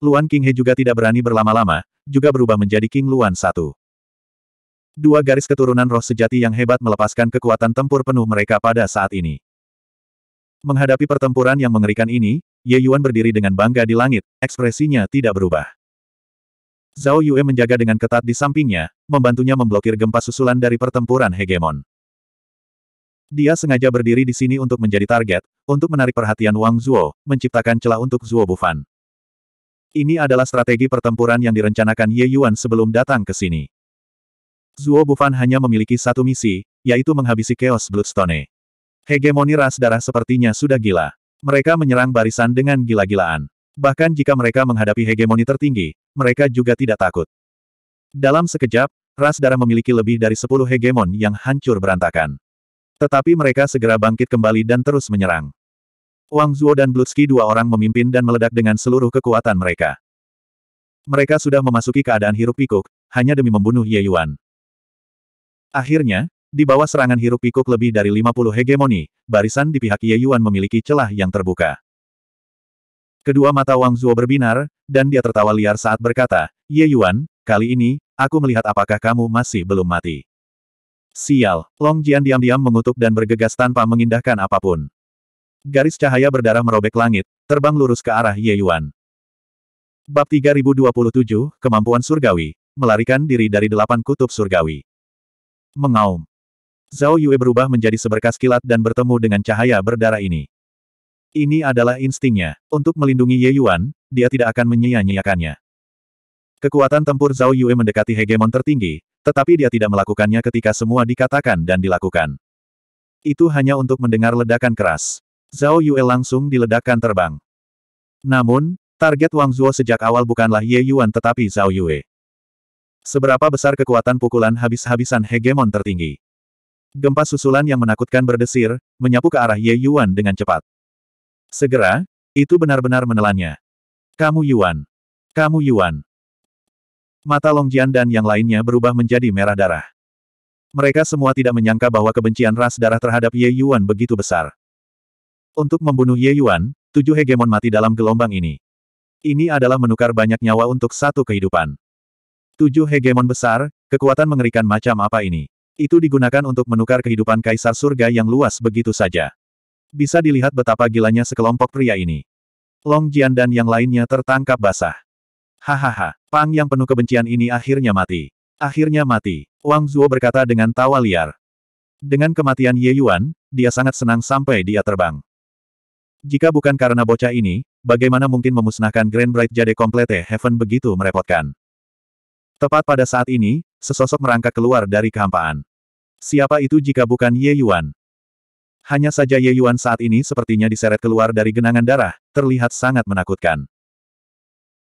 A: Luan Qinghe juga tidak berani berlama-lama, juga berubah menjadi King Luan satu. Dua garis keturunan roh sejati yang hebat melepaskan kekuatan tempur penuh mereka pada saat ini. Menghadapi pertempuran yang mengerikan ini, Ye Yuan berdiri dengan bangga di langit, ekspresinya tidak berubah. Zhao Yue menjaga dengan ketat di sampingnya, membantunya memblokir gempa susulan dari pertempuran hegemon. Dia sengaja berdiri di sini untuk menjadi target, untuk menarik perhatian Wang Zuo menciptakan celah untuk Zuo Bufan. Ini adalah strategi pertempuran yang direncanakan Ye Yuan sebelum datang ke sini. Zuo Bufan hanya memiliki satu misi, yaitu menghabisi Chaos Bloodstone. Hegemoni ras darah sepertinya sudah gila. Mereka menyerang barisan dengan gila-gilaan. Bahkan jika mereka menghadapi hegemoni tertinggi, mereka juga tidak takut. Dalam sekejap, ras darah memiliki lebih dari 10 hegemon yang hancur berantakan. Tetapi mereka segera bangkit kembali dan terus menyerang. Wang Zuo dan Blutski dua orang memimpin dan meledak dengan seluruh kekuatan mereka. Mereka sudah memasuki keadaan hiruk pikuk, hanya demi membunuh Ye Yuan. Akhirnya, di bawah serangan hiruk pikuk lebih dari 50 hegemoni, barisan di pihak Ye Yuan memiliki celah yang terbuka. Kedua mata Wang Zuo berbinar, dan dia tertawa liar saat berkata, Ye Yuan, kali ini, aku melihat apakah kamu masih belum mati. Sial, Long Jian diam-diam mengutuk dan bergegas tanpa mengindahkan apapun. Garis cahaya berdarah merobek langit, terbang lurus ke arah Ye Yuan. Bab 3027, Kemampuan Surgawi, melarikan diri dari delapan kutub surgawi. Mengaum. Zhao Yue berubah menjadi seberkas kilat dan bertemu dengan cahaya berdarah ini. Ini adalah instingnya. Untuk melindungi Ye Yuan, dia tidak akan menyia-nyiakannya. Kekuatan tempur Zhao Yue mendekati hegemon tertinggi, tetapi dia tidak melakukannya ketika semua dikatakan dan dilakukan. Itu hanya untuk mendengar ledakan keras. Zhao Yue langsung diledakkan terbang. Namun, target Wang Zuo sejak awal bukanlah Ye Yuan tetapi Zhao Yue. Seberapa besar kekuatan pukulan habis-habisan hegemon tertinggi. Gempa susulan yang menakutkan berdesir, menyapu ke arah Ye Yuan dengan cepat. Segera, itu benar-benar menelannya. Kamu Yuan. Kamu Yuan. Mata Long Jian dan yang lainnya berubah menjadi merah darah. Mereka semua tidak menyangka bahwa kebencian ras darah terhadap Ye Yuan begitu besar. Untuk membunuh Ye Yuan, tujuh hegemon mati dalam gelombang ini. Ini adalah menukar banyak nyawa untuk satu kehidupan. Tujuh hegemon besar, kekuatan mengerikan macam apa ini. Itu digunakan untuk menukar kehidupan kaisar surga yang luas begitu saja. Bisa dilihat betapa gilanya sekelompok pria ini. Long Jian dan yang lainnya tertangkap basah. Hahaha, Pang yang penuh kebencian ini akhirnya mati. Akhirnya mati, Wang Zuo berkata dengan tawa liar. Dengan kematian Ye Yuan, dia sangat senang sampai dia terbang. Jika bukan karena bocah ini, bagaimana mungkin memusnahkan Grand Bright Jade Complete Heaven begitu merepotkan? Tepat pada saat ini, sesosok merangkak keluar dari kehampaan. Siapa itu jika bukan Ye Yuan? Hanya saja Ye Yuan saat ini sepertinya diseret keluar dari genangan darah, terlihat sangat menakutkan.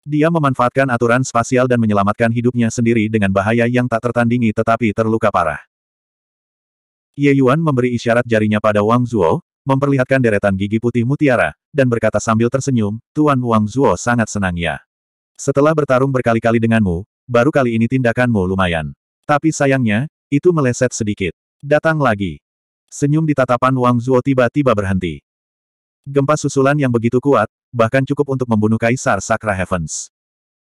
A: Dia memanfaatkan aturan spasial dan menyelamatkan hidupnya sendiri dengan bahaya yang tak tertandingi tetapi terluka parah. Ye Yuan memberi isyarat jarinya pada Wang Zuo, memperlihatkan deretan gigi putih mutiara, dan berkata sambil tersenyum, Tuan Wang Zuo sangat senang ya. Setelah bertarung berkali-kali denganmu, baru kali ini tindakanmu lumayan. Tapi sayangnya, itu meleset sedikit. Datang lagi. Senyum di tatapan Wang Zuo tiba-tiba berhenti. Gempa susulan yang begitu kuat, bahkan cukup untuk membunuh Kaisar Sakra Heavens.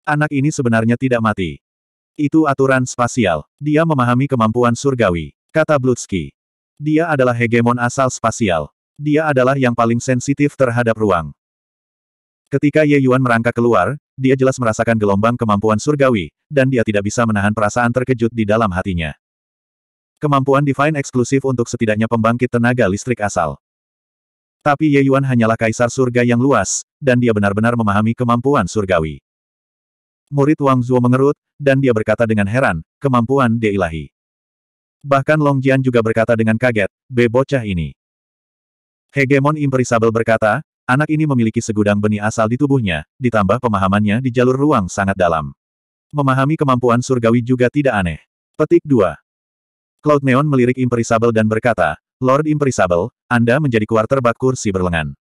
A: Anak ini sebenarnya tidak mati. Itu aturan spasial. Dia memahami kemampuan surgawi, kata Blutsky. Dia adalah hegemon asal spasial. Dia adalah yang paling sensitif terhadap ruang. Ketika Ye Yuan merangkak keluar, dia jelas merasakan gelombang kemampuan surgawi, dan dia tidak bisa menahan perasaan terkejut di dalam hatinya. Kemampuan Divine eksklusif untuk setidaknya pembangkit tenaga listrik asal. Tapi Ye Yuan hanyalah kaisar surga yang luas, dan dia benar-benar memahami kemampuan surgawi. Murid Wang Zhuo mengerut, dan dia berkata dengan heran, kemampuan ilahi. Bahkan Long Jian juga berkata dengan kaget, bebocah ini. Hegemon Imperisable berkata, anak ini memiliki segudang benih asal di tubuhnya, ditambah pemahamannya di jalur ruang sangat dalam. Memahami kemampuan surgawi juga tidak aneh. Petik 2. Cloud Neon melirik Imperisable dan berkata, Lord Imperisable, Anda menjadi quarterback kursi berlengan.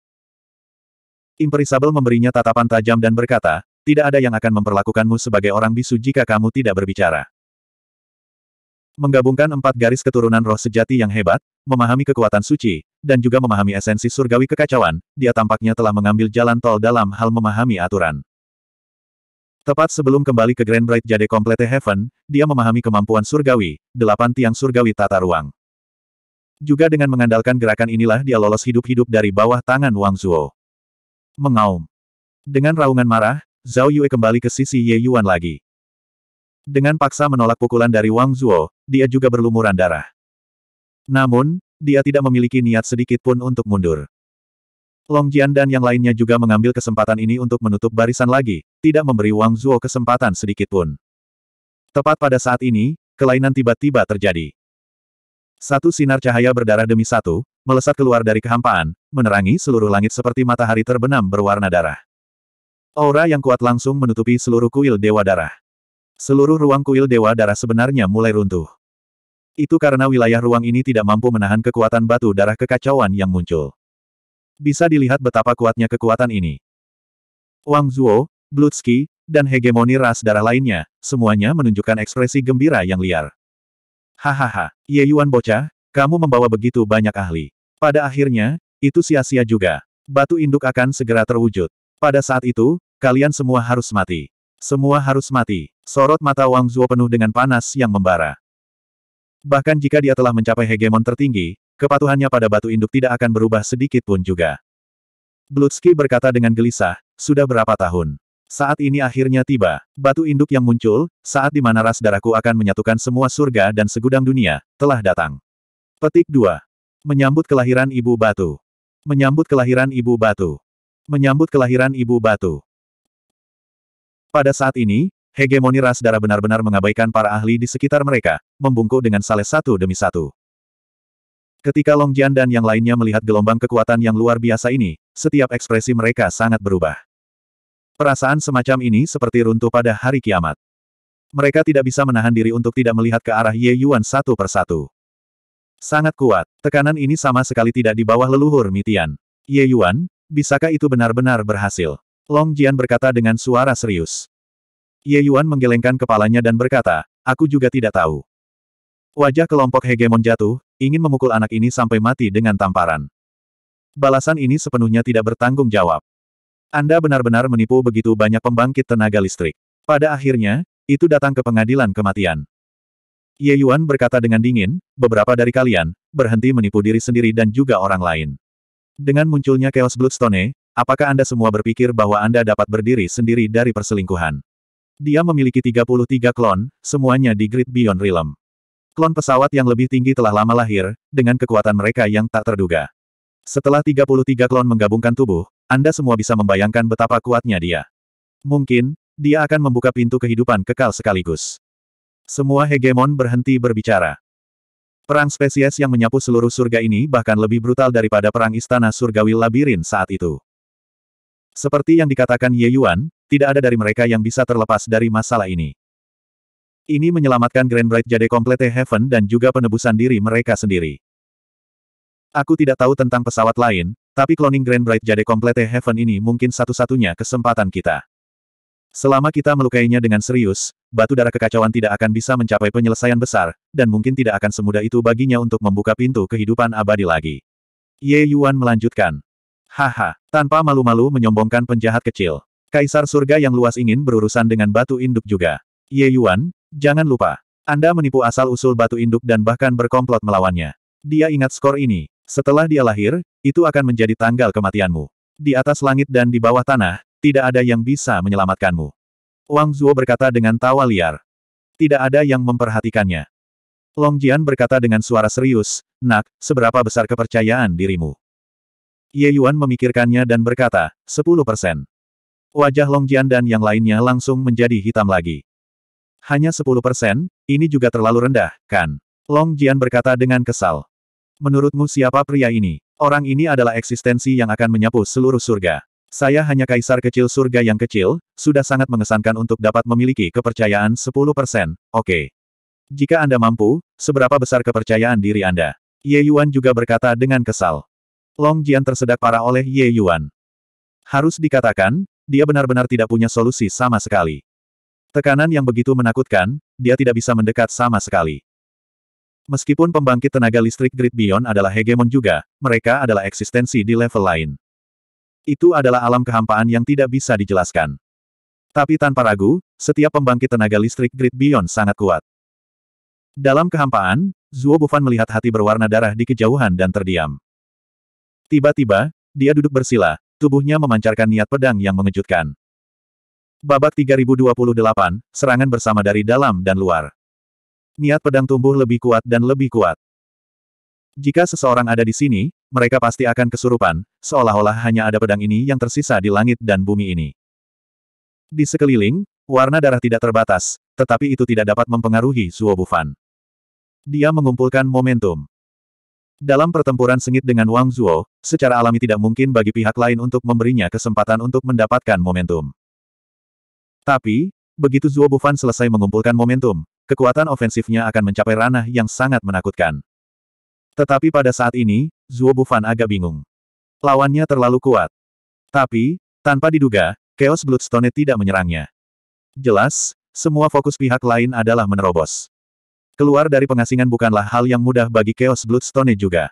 A: Imperisable memberinya tatapan tajam dan berkata, tidak ada yang akan memperlakukanmu sebagai orang bisu jika kamu tidak berbicara. Menggabungkan empat garis keturunan roh sejati yang hebat, memahami kekuatan suci, dan juga memahami esensi surgawi kekacauan, dia tampaknya telah mengambil jalan tol dalam hal memahami aturan. Tepat sebelum kembali ke Grand Bright Jade Complete Heaven, dia memahami kemampuan surgawi, delapan tiang surgawi tata ruang. Juga dengan mengandalkan gerakan inilah dia lolos hidup-hidup dari bawah tangan Wang Zuo. Mengaum. Dengan raungan marah, Zhao Yue kembali ke sisi Ye Yuan lagi. Dengan paksa menolak pukulan dari Wang Zuo, dia juga berlumuran darah. Namun, dia tidak memiliki niat sedikit pun untuk mundur. Long Jian dan yang lainnya juga mengambil kesempatan ini untuk menutup barisan lagi, tidak memberi Wang Zuo kesempatan sedikit pun. Tepat pada saat ini, kelainan tiba-tiba terjadi. Satu sinar cahaya berdarah demi satu, melesat keluar dari kehampaan, menerangi seluruh langit seperti matahari terbenam berwarna darah. Aura yang kuat langsung menutupi seluruh kuil Dewa Darah. Seluruh ruang kuil Dewa Darah sebenarnya mulai runtuh. Itu karena wilayah ruang ini tidak mampu menahan kekuatan batu darah kekacauan yang muncul. Bisa dilihat betapa kuatnya kekuatan ini. Wang Zhuo, Blutski, dan hegemoni ras darah lainnya, semuanya menunjukkan ekspresi gembira yang liar. Hahaha, Ye Yuan bocah, kamu membawa begitu banyak ahli. Pada akhirnya, itu sia-sia juga. Batu induk akan segera terwujud. Pada saat itu, kalian semua harus mati. Semua harus mati. Sorot mata Wang Zuo penuh dengan panas yang membara. Bahkan jika dia telah mencapai hegemon tertinggi, kepatuhannya pada batu induk tidak akan berubah sedikit pun juga. Blutski berkata dengan gelisah, sudah berapa tahun? Saat ini akhirnya tiba, batu induk yang muncul, saat di mana ras darahku akan menyatukan semua surga dan segudang dunia, telah datang. Petik 2. Menyambut kelahiran ibu batu. Menyambut kelahiran ibu batu. Menyambut kelahiran ibu batu. Pada saat ini, Hegemoni ras darah benar-benar mengabaikan para ahli di sekitar mereka, membungkuk dengan sales satu demi satu. Ketika Long Jian dan yang lainnya melihat gelombang kekuatan yang luar biasa ini, setiap ekspresi mereka sangat berubah. Perasaan semacam ini seperti runtuh pada hari kiamat. Mereka tidak bisa menahan diri untuk tidak melihat ke arah Ye Yuan satu persatu. Sangat kuat, tekanan ini sama sekali tidak di bawah leluhur Mitian. Ye Yuan, bisakah itu benar-benar berhasil? Long Jian berkata dengan suara serius. Ye Yuan menggelengkan kepalanya dan berkata, aku juga tidak tahu. Wajah kelompok hegemon jatuh, ingin memukul anak ini sampai mati dengan tamparan. Balasan ini sepenuhnya tidak bertanggung jawab. Anda benar-benar menipu begitu banyak pembangkit tenaga listrik. Pada akhirnya, itu datang ke pengadilan kematian. Ye Yuan berkata dengan dingin, beberapa dari kalian, berhenti menipu diri sendiri dan juga orang lain. Dengan munculnya Chaos Bloodstone, apakah Anda semua berpikir bahwa Anda dapat berdiri sendiri dari perselingkuhan? Dia memiliki 33 klon, semuanya di Great Beyond Realm. Klon pesawat yang lebih tinggi telah lama lahir, dengan kekuatan mereka yang tak terduga. Setelah 33 klon menggabungkan tubuh, Anda semua bisa membayangkan betapa kuatnya dia. Mungkin, dia akan membuka pintu kehidupan kekal sekaligus. Semua hegemon berhenti berbicara. Perang spesies yang menyapu seluruh surga ini bahkan lebih brutal daripada perang istana surgawi labirin saat itu. Seperti yang dikatakan Ye Yuan, tidak ada dari mereka yang bisa terlepas dari masalah ini. Ini menyelamatkan Grand Bright Jade Complete Heaven dan juga penebusan diri mereka sendiri. Aku tidak tahu tentang pesawat lain, tapi cloning Grand Bright Jade Complete Heaven ini mungkin satu-satunya kesempatan kita. Selama kita melukainya dengan serius, batu darah kekacauan tidak akan bisa mencapai penyelesaian besar, dan mungkin tidak akan semudah itu baginya untuk membuka pintu kehidupan abadi lagi. Ye Yuan melanjutkan. Haha, tanpa malu-malu menyombongkan penjahat kecil. Kaisar surga yang luas ingin berurusan dengan batu induk juga. Ye Yuan, jangan lupa. Anda menipu asal-usul batu induk dan bahkan berkomplot melawannya. Dia ingat skor ini. Setelah dia lahir, itu akan menjadi tanggal kematianmu. Di atas langit dan di bawah tanah, tidak ada yang bisa menyelamatkanmu. Wang Zuo berkata dengan tawa liar. Tidak ada yang memperhatikannya. Long Jian berkata dengan suara serius, Nak, seberapa besar kepercayaan dirimu? Ye Yuan memikirkannya dan berkata, 10 persen. Wajah Long Jian dan yang lainnya langsung menjadi hitam lagi. Hanya 10 persen, ini juga terlalu rendah, kan? Long Jian berkata dengan kesal. Menurutmu siapa pria ini? Orang ini adalah eksistensi yang akan menyapu seluruh surga. Saya hanya kaisar kecil surga yang kecil, sudah sangat mengesankan untuk dapat memiliki kepercayaan 10 persen, oke. Okay. Jika Anda mampu, seberapa besar kepercayaan diri Anda? Ye Yuan juga berkata dengan kesal. Long Jian tersedak parah oleh Ye Yuan. Harus dikatakan, dia benar-benar tidak punya solusi sama sekali. Tekanan yang begitu menakutkan, dia tidak bisa mendekat sama sekali. Meskipun pembangkit tenaga listrik Grid Beyond adalah hegemon juga, mereka adalah eksistensi di level lain. Itu adalah alam kehampaan yang tidak bisa dijelaskan. Tapi tanpa ragu, setiap pembangkit tenaga listrik Grid Beyond sangat kuat. Dalam kehampaan, Zuo Bufan melihat hati berwarna darah di kejauhan dan terdiam. Tiba-tiba, dia duduk bersila, tubuhnya memancarkan niat pedang yang mengejutkan. Babak 3028, serangan bersama dari dalam dan luar. Niat pedang tumbuh lebih kuat dan lebih kuat. Jika seseorang ada di sini, mereka pasti akan kesurupan, seolah-olah hanya ada pedang ini yang tersisa di langit dan bumi ini. Di sekeliling, warna darah tidak terbatas, tetapi itu tidak dapat mempengaruhi Zuo Bufan. Dia mengumpulkan momentum. Dalam pertempuran sengit dengan Wang Zuo, secara alami tidak mungkin bagi pihak lain untuk memberinya kesempatan untuk mendapatkan momentum. Tapi, begitu Zuo Bufan selesai mengumpulkan momentum, kekuatan ofensifnya akan mencapai ranah yang sangat menakutkan. Tetapi pada saat ini, Zuo Bufan agak bingung. Lawannya terlalu kuat. Tapi, tanpa diduga, Chaos Bloodstone tidak menyerangnya. Jelas, semua fokus pihak lain adalah menerobos. Keluar dari pengasingan bukanlah hal yang mudah bagi Chaos Bloodstone juga.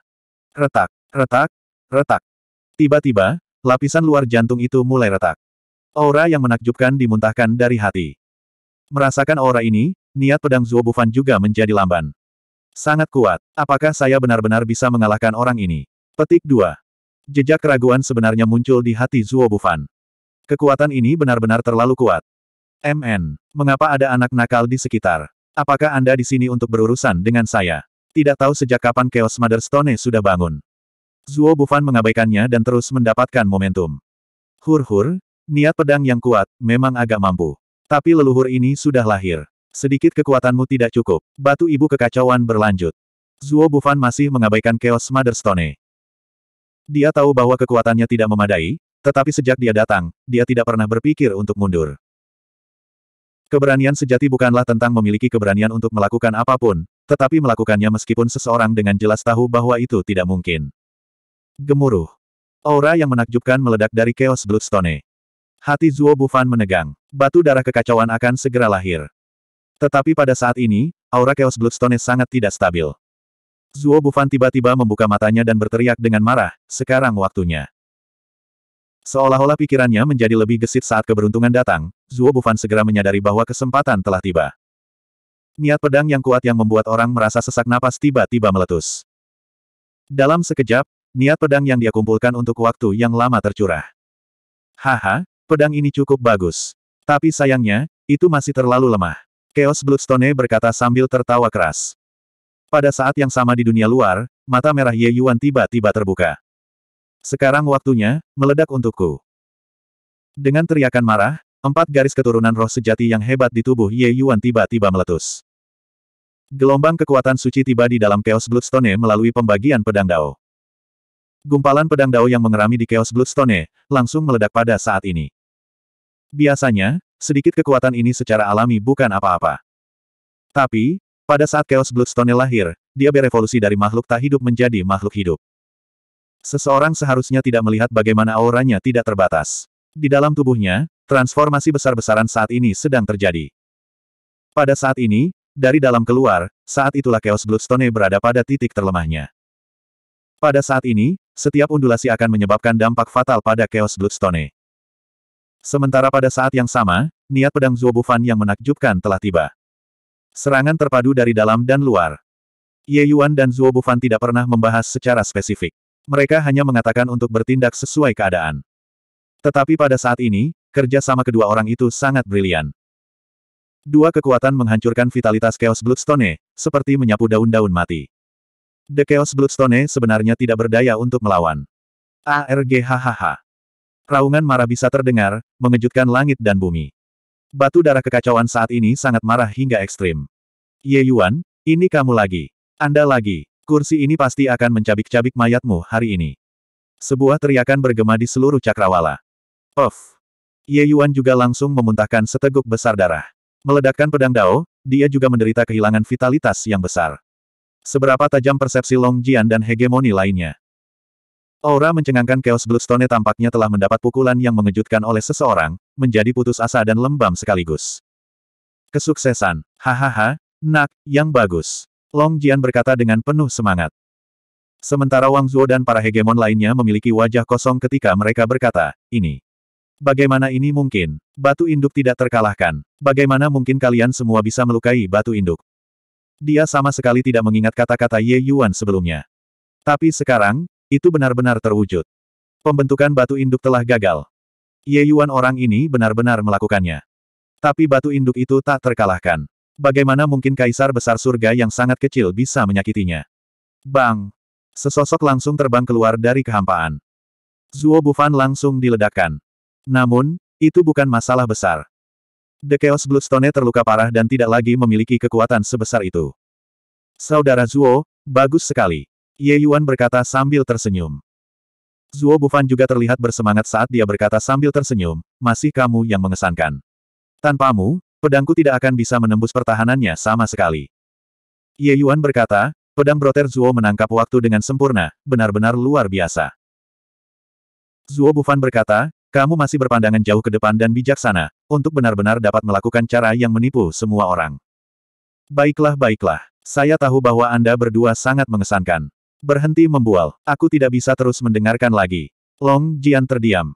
A: Retak, retak, Retak. Tiba-tiba, lapisan luar jantung itu mulai retak. Aura yang menakjubkan dimuntahkan dari hati. Merasakan aura ini, niat pedang Zuo Bufan juga menjadi lamban. Sangat kuat. Apakah saya benar-benar bisa mengalahkan orang ini? Petik 2. Jejak keraguan sebenarnya muncul di hati Zuo Bufan. Kekuatan ini benar-benar terlalu kuat. MN, mengapa ada anak nakal di sekitar? Apakah Anda di sini untuk berurusan dengan saya? Tidak tahu sejak kapan Chaos Mother Stone sudah bangun. Zuo Bufan mengabaikannya dan terus mendapatkan momentum. Hur-hur, niat pedang yang kuat, memang agak mampu. Tapi leluhur ini sudah lahir. Sedikit kekuatanmu tidak cukup. Batu ibu kekacauan berlanjut. Zuo Bufan masih mengabaikan Chaos Mother Stone. Dia tahu bahwa kekuatannya tidak memadai, tetapi sejak dia datang, dia tidak pernah berpikir untuk mundur. Keberanian sejati bukanlah tentang memiliki keberanian untuk melakukan apapun, tetapi melakukannya meskipun seseorang dengan jelas tahu bahwa itu tidak mungkin. Gemuruh. Aura yang menakjubkan meledak dari Chaos Bloodstone. Hati Zuo Bufan menegang. Batu darah kekacauan akan segera lahir. Tetapi pada saat ini, aura Chaos Bloodstone sangat tidak stabil. Zuo Bufan tiba-tiba membuka matanya dan berteriak dengan marah, sekarang waktunya. Seolah-olah pikirannya menjadi lebih gesit saat keberuntungan datang, Zuo Bufan segera menyadari bahwa kesempatan telah tiba. Niat pedang yang kuat yang membuat orang merasa sesak napas tiba-tiba meletus. Dalam sekejap, niat pedang yang dia kumpulkan untuk waktu yang lama tercurah. Haha, pedang ini cukup bagus. Tapi sayangnya, itu masih terlalu lemah. Chaos Bloodstone berkata sambil tertawa keras. Pada saat yang sama di dunia luar, mata merah Ye Yuan tiba-tiba terbuka. Sekarang waktunya, meledak untukku. Dengan teriakan marah, empat garis keturunan roh sejati yang hebat di tubuh Ye Yuan tiba-tiba meletus. Gelombang kekuatan suci tiba di dalam Chaos Bloodstone melalui pembagian pedang Dao. Gumpalan pedang Dao yang mengerami di Chaos Bloodstone langsung meledak pada saat ini. Biasanya, sedikit kekuatan ini secara alami bukan apa-apa. Tapi, pada saat Chaos Bloodstone lahir, dia berevolusi dari makhluk tak hidup menjadi makhluk hidup. Seseorang seharusnya tidak melihat bagaimana auranya tidak terbatas. Di dalam tubuhnya, transformasi besar-besaran saat ini sedang terjadi. Pada saat ini, dari dalam keluar, saat itulah Chaos Bloodstone berada pada titik terlemahnya. Pada saat ini, setiap undulasi akan menyebabkan dampak fatal pada Chaos Bloodstone. Sementara pada saat yang sama, niat pedang Zuo yang menakjubkan telah tiba. Serangan terpadu dari dalam dan luar. Ye Yuan dan Zuo tidak pernah membahas secara spesifik. Mereka hanya mengatakan untuk bertindak sesuai keadaan. Tetapi pada saat ini, kerja sama kedua orang itu sangat brilian. Dua kekuatan menghancurkan vitalitas Chaos Bloodstone, seperti menyapu daun-daun mati. The Chaos Bloodstone sebenarnya tidak berdaya untuk melawan. ARGHHH. Raungan marah bisa terdengar, mengejutkan langit dan bumi. Batu darah kekacauan saat ini sangat marah hingga ekstrim. Ye Yuan, ini kamu lagi. Anda lagi. Kursi ini pasti akan mencabik-cabik mayatmu hari ini. Sebuah teriakan bergema di seluruh cakrawala. Of. Ye Yuan juga langsung memuntahkan seteguk besar darah. Meledakkan pedang Dao, dia juga menderita kehilangan vitalitas yang besar. Seberapa tajam persepsi Long Jian dan hegemoni lainnya. Aura mencengangkan Chaos Bloodstone tampaknya telah mendapat pukulan yang mengejutkan oleh seseorang, menjadi putus asa dan lembam sekaligus. Kesuksesan, hahaha, nak, yang bagus. Long Jian berkata dengan penuh semangat. Sementara Wang Zuo dan para hegemon lainnya memiliki wajah kosong ketika mereka berkata, ini. Bagaimana ini mungkin? Batu induk tidak terkalahkan. Bagaimana mungkin kalian semua bisa melukai batu induk? Dia sama sekali tidak mengingat kata-kata Ye Yuan sebelumnya. Tapi sekarang, itu benar-benar terwujud. Pembentukan batu induk telah gagal. Ye Yuan orang ini benar-benar melakukannya. Tapi batu induk itu tak terkalahkan. Bagaimana mungkin kaisar besar surga yang sangat kecil bisa menyakitinya? Bang! Sesosok langsung terbang keluar dari kehampaan. Zuo Bufan langsung diledakkan. Namun, itu bukan masalah besar. The Chaos Bloodstone terluka parah dan tidak lagi memiliki kekuatan sebesar itu. Saudara Zuo, bagus sekali. Ye Yuan berkata sambil tersenyum. Zuo Bufan juga terlihat bersemangat saat dia berkata sambil tersenyum, masih kamu yang mengesankan. Tanpamu, pedangku tidak akan bisa menembus pertahanannya sama sekali. Ye Yuan berkata, pedang broter Zuo menangkap waktu dengan sempurna, benar-benar luar biasa. Zuo Bufan berkata, kamu masih berpandangan jauh ke depan dan bijaksana, untuk benar-benar dapat melakukan cara yang menipu semua orang. Baiklah baiklah, saya tahu bahwa Anda berdua sangat mengesankan. Berhenti membual, aku tidak bisa terus mendengarkan lagi. Long Jian terdiam.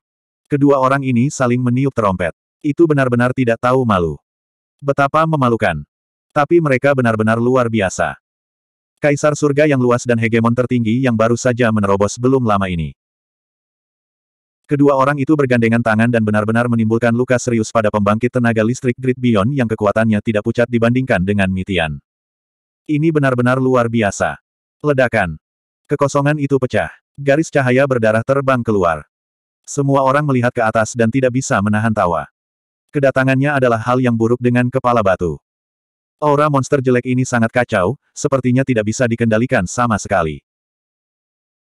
A: Kedua orang ini saling meniup terompet. Itu benar-benar tidak tahu malu. Betapa memalukan. Tapi mereka benar-benar luar biasa. Kaisar surga yang luas dan hegemon tertinggi yang baru saja menerobos belum lama ini. Kedua orang itu bergandengan tangan dan benar-benar menimbulkan luka serius pada pembangkit tenaga listrik Grid Beyond yang kekuatannya tidak pucat dibandingkan dengan Mitian. Ini benar-benar luar biasa. Ledakan. Kekosongan itu pecah. Garis cahaya berdarah terbang keluar. Semua orang melihat ke atas dan tidak bisa menahan tawa. Kedatangannya adalah hal yang buruk dengan kepala batu. Aura monster jelek ini sangat kacau, sepertinya tidak bisa dikendalikan sama sekali.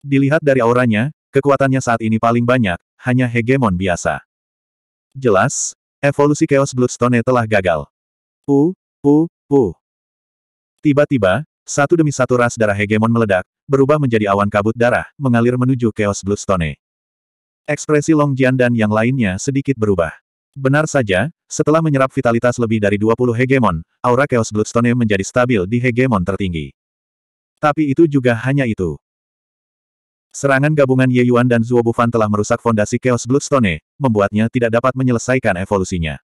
A: Dilihat dari auranya, Kekuatannya saat ini paling banyak, hanya hegemon biasa. Jelas, evolusi Chaos Bloodstone telah gagal. U, u, u. Tiba-tiba, satu demi satu ras darah hegemon meledak, berubah menjadi awan kabut darah, mengalir menuju Chaos Bloodstone. Ekspresi Long Jian dan yang lainnya sedikit berubah. Benar saja, setelah menyerap vitalitas lebih dari 20 hegemon, aura Chaos Bloodstone menjadi stabil di hegemon tertinggi. Tapi itu juga hanya itu. Serangan gabungan Ye Yuan dan Zuo Bufan telah merusak fondasi Chaos Bloodstone, membuatnya tidak dapat menyelesaikan evolusinya.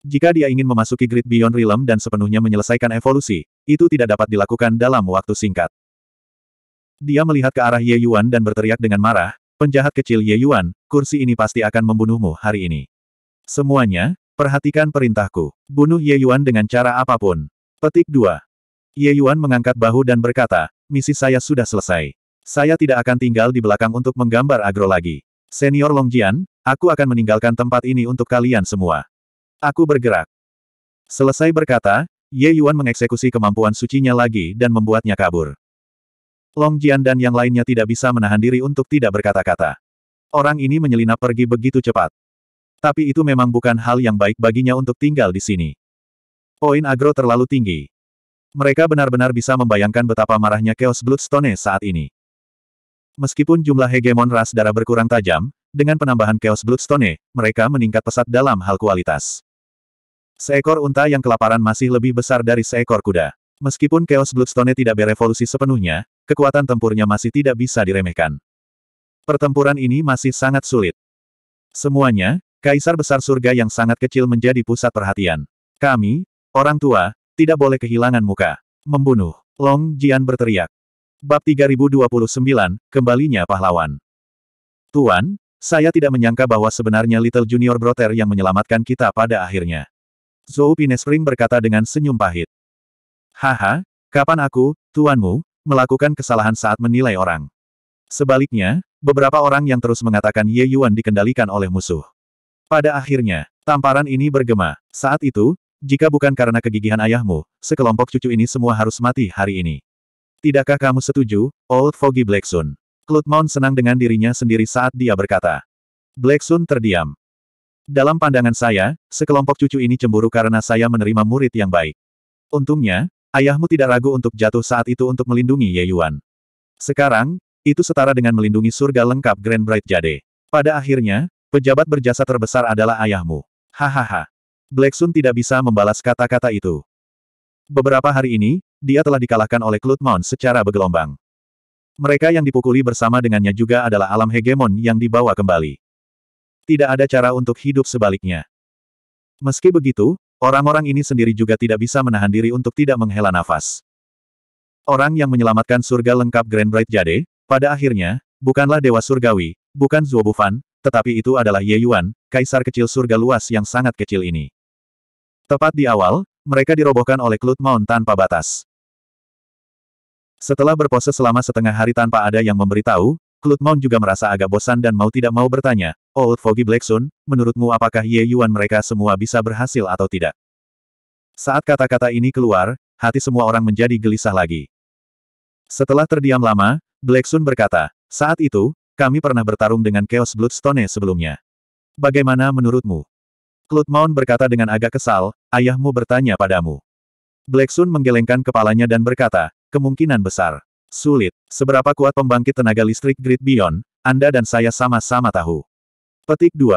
A: Jika dia ingin memasuki Great Beyond Realm dan sepenuhnya menyelesaikan evolusi, itu tidak dapat dilakukan dalam waktu singkat. Dia melihat ke arah Ye Yuan dan berteriak dengan marah, penjahat kecil Ye Yuan, kursi ini pasti akan membunuhmu hari ini. Semuanya, perhatikan perintahku. Bunuh Ye Yuan dengan cara apapun. Petik 2. Ye Yuan mengangkat bahu dan berkata, misi saya sudah selesai. Saya tidak akan tinggal di belakang untuk menggambar agro lagi. Senior Longjian, aku akan meninggalkan tempat ini untuk kalian semua. Aku bergerak. Selesai berkata, Ye Yuan mengeksekusi kemampuan sucinya lagi dan membuatnya kabur. Longjian dan yang lainnya tidak bisa menahan diri untuk tidak berkata-kata. Orang ini menyelinap pergi begitu cepat. Tapi itu memang bukan hal yang baik baginya untuk tinggal di sini. Poin agro terlalu tinggi. Mereka benar-benar bisa membayangkan betapa marahnya Chaos Bloodstone saat ini. Meskipun jumlah hegemon ras darah berkurang tajam, dengan penambahan Chaos Bloodstone, mereka meningkat pesat dalam hal kualitas. Seekor unta yang kelaparan masih lebih besar dari seekor kuda. Meskipun Chaos Bloodstone tidak berevolusi sepenuhnya, kekuatan tempurnya masih tidak bisa diremehkan. Pertempuran ini masih sangat sulit. Semuanya, Kaisar Besar Surga yang sangat kecil menjadi pusat perhatian. Kami, orang tua, tidak boleh kehilangan muka. Membunuh. Long Jian berteriak. Bab 3029, Kembalinya Pahlawan. Tuan, saya tidak menyangka bahwa sebenarnya Little Junior Brother yang menyelamatkan kita pada akhirnya. Zhou Pinespring berkata dengan senyum pahit. Haha, kapan aku, tuanmu, melakukan kesalahan saat menilai orang. Sebaliknya, beberapa orang yang terus mengatakan Ye Yuan dikendalikan oleh musuh. Pada akhirnya, tamparan ini bergema. Saat itu, jika bukan karena kegigihan ayahmu, sekelompok cucu ini semua harus mati hari ini. Tidakkah kamu setuju, Old Foggy Blacksun? Claude Mount senang dengan dirinya sendiri saat dia berkata. Blacksun terdiam. Dalam pandangan saya, sekelompok cucu ini cemburu karena saya menerima murid yang baik. Untungnya, ayahmu tidak ragu untuk jatuh saat itu untuk melindungi Ye Yuan. Sekarang, itu setara dengan melindungi surga lengkap Grand Bright Jade. Pada akhirnya, pejabat berjasa terbesar adalah ayahmu. Hahaha. Black tidak bisa membalas kata-kata itu. Beberapa hari ini, dia telah dikalahkan oleh Clut Mount secara bergelombang. Mereka yang dipukuli bersama dengannya juga adalah alam hegemon yang dibawa kembali. Tidak ada cara untuk hidup sebaliknya. Meski begitu, orang-orang ini sendiri juga tidak bisa menahan diri untuk tidak menghela nafas. Orang yang menyelamatkan surga lengkap Grand Bright Jade, pada akhirnya, bukanlah Dewa Surgawi, bukan Zuobufan, tetapi itu adalah Ye Yuan, kaisar kecil surga luas yang sangat kecil ini. Tepat di awal, mereka dirobohkan oleh Clut Mount tanpa batas. Setelah berpose selama setengah hari tanpa ada yang memberitahu, Claude juga merasa agak bosan dan mau tidak mau bertanya, Old oh, Foggy Blackson, menurutmu apakah Ye Yuan mereka semua bisa berhasil atau tidak? Saat kata-kata ini keluar, hati semua orang menjadi gelisah lagi. Setelah terdiam lama, Blackson berkata, saat itu, kami pernah bertarung dengan Chaos Bloodstone sebelumnya. Bagaimana menurutmu? Claude berkata dengan agak kesal, ayahmu bertanya padamu. Blackson menggelengkan kepalanya dan berkata, Kemungkinan besar. Sulit. Seberapa kuat pembangkit tenaga listrik Grid Beyond, Anda dan saya sama-sama tahu. Petik 2.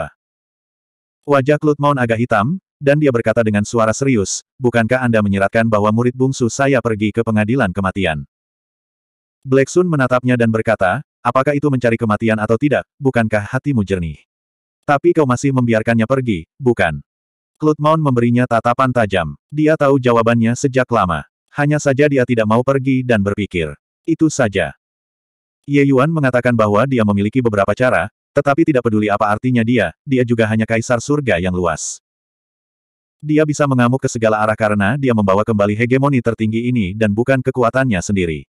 A: Wajah Claude Mount agak hitam, dan dia berkata dengan suara serius, bukankah Anda menyeratkan bahwa murid bungsu saya pergi ke pengadilan kematian? Black Sun menatapnya dan berkata, apakah itu mencari kematian atau tidak, bukankah hatimu jernih? Tapi kau masih membiarkannya pergi, bukan? Claude Mount memberinya tatapan tajam. Dia tahu jawabannya sejak lama. Hanya saja dia tidak mau pergi dan berpikir. Itu saja. Ye Yuan mengatakan bahwa dia memiliki beberapa cara, tetapi tidak peduli apa artinya dia, dia juga hanya kaisar surga yang luas. Dia bisa mengamuk ke segala arah karena dia membawa kembali hegemoni tertinggi ini dan bukan kekuatannya sendiri.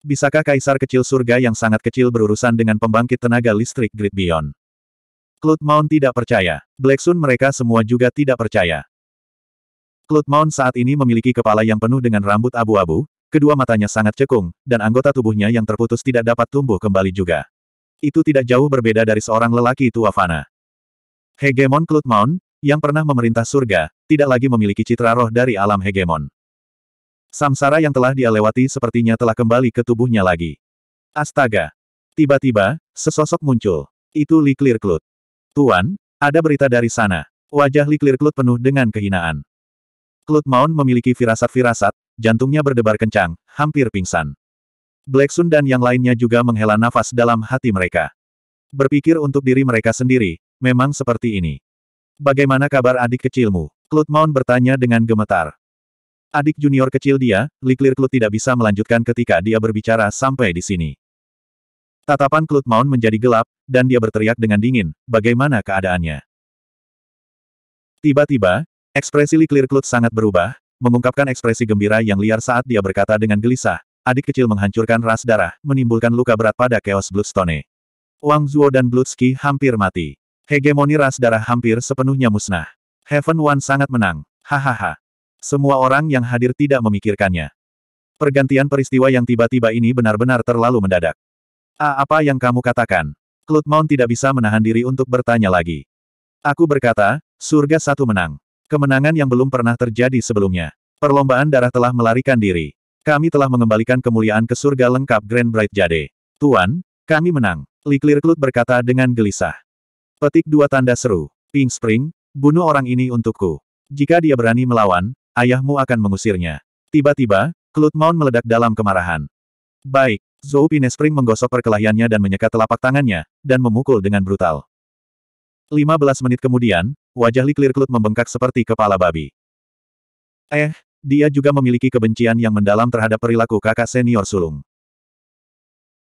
A: Bisakah kaisar kecil surga yang sangat kecil berurusan dengan pembangkit tenaga listrik Great Beyond? Cloud Mount tidak percaya. Black Sun mereka semua juga tidak percaya. Cloud Mount saat ini memiliki kepala yang penuh dengan rambut abu-abu, kedua matanya sangat cekung, dan anggota tubuhnya yang terputus tidak dapat tumbuh kembali juga. Itu tidak jauh berbeda dari seorang lelaki tua fana. Hegemon Cloud Mount, yang pernah memerintah surga, tidak lagi memiliki citra roh dari alam hegemon. Samsara yang telah dia lewati sepertinya telah kembali ke tubuhnya lagi. Astaga! Tiba-tiba, sesosok muncul. Itu Li Clear Clut. Tuan, ada berita dari sana. Wajah Li Clear Clut penuh dengan kehinaan. Cloud Mount memiliki firasat-firasat, jantungnya berdebar kencang, hampir pingsan. Black Sun dan yang lainnya juga menghela nafas dalam hati mereka. Berpikir untuk diri mereka sendiri, memang seperti ini. Bagaimana kabar adik kecilmu? Cloud Mount bertanya dengan gemetar. Adik junior kecil dia, Liklir Cloud tidak bisa melanjutkan ketika dia berbicara sampai di sini. Tatapan Cloud Mount menjadi gelap, dan dia berteriak dengan dingin, bagaimana keadaannya? Tiba-tiba, Ekspresi Li Clear sangat berubah, mengungkapkan ekspresi gembira yang liar saat dia berkata dengan gelisah, adik kecil menghancurkan ras darah, menimbulkan luka berat pada Chaos Bloodstone. Wang Zuo dan Bloodski hampir mati. Hegemoni ras darah hampir sepenuhnya musnah. Heaven One sangat menang. Hahaha. Semua orang yang hadir tidak memikirkannya. Pergantian peristiwa yang tiba-tiba ini benar-benar terlalu mendadak. A, apa yang kamu katakan? Cloud Mount tidak bisa menahan diri untuk bertanya lagi. Aku berkata, surga satu menang. Kemenangan yang belum pernah terjadi sebelumnya. Perlombaan darah telah melarikan diri. Kami telah mengembalikan kemuliaan ke surga lengkap Grand Bright Jade. Tuan, kami menang. Li Clearclut berkata dengan gelisah. Petik dua tanda seru. Pink Spring, bunuh orang ini untukku. Jika dia berani melawan, ayahmu akan mengusirnya. Tiba-tiba, Mount meledak dalam kemarahan. Baik, Zhou Pine Spring menggosok perkelahiannya dan menyeka telapak tangannya, dan memukul dengan brutal. 15 menit kemudian, wajah Liklir Klut membengkak seperti kepala babi. Eh, dia juga memiliki kebencian yang mendalam terhadap perilaku kakak senior sulung.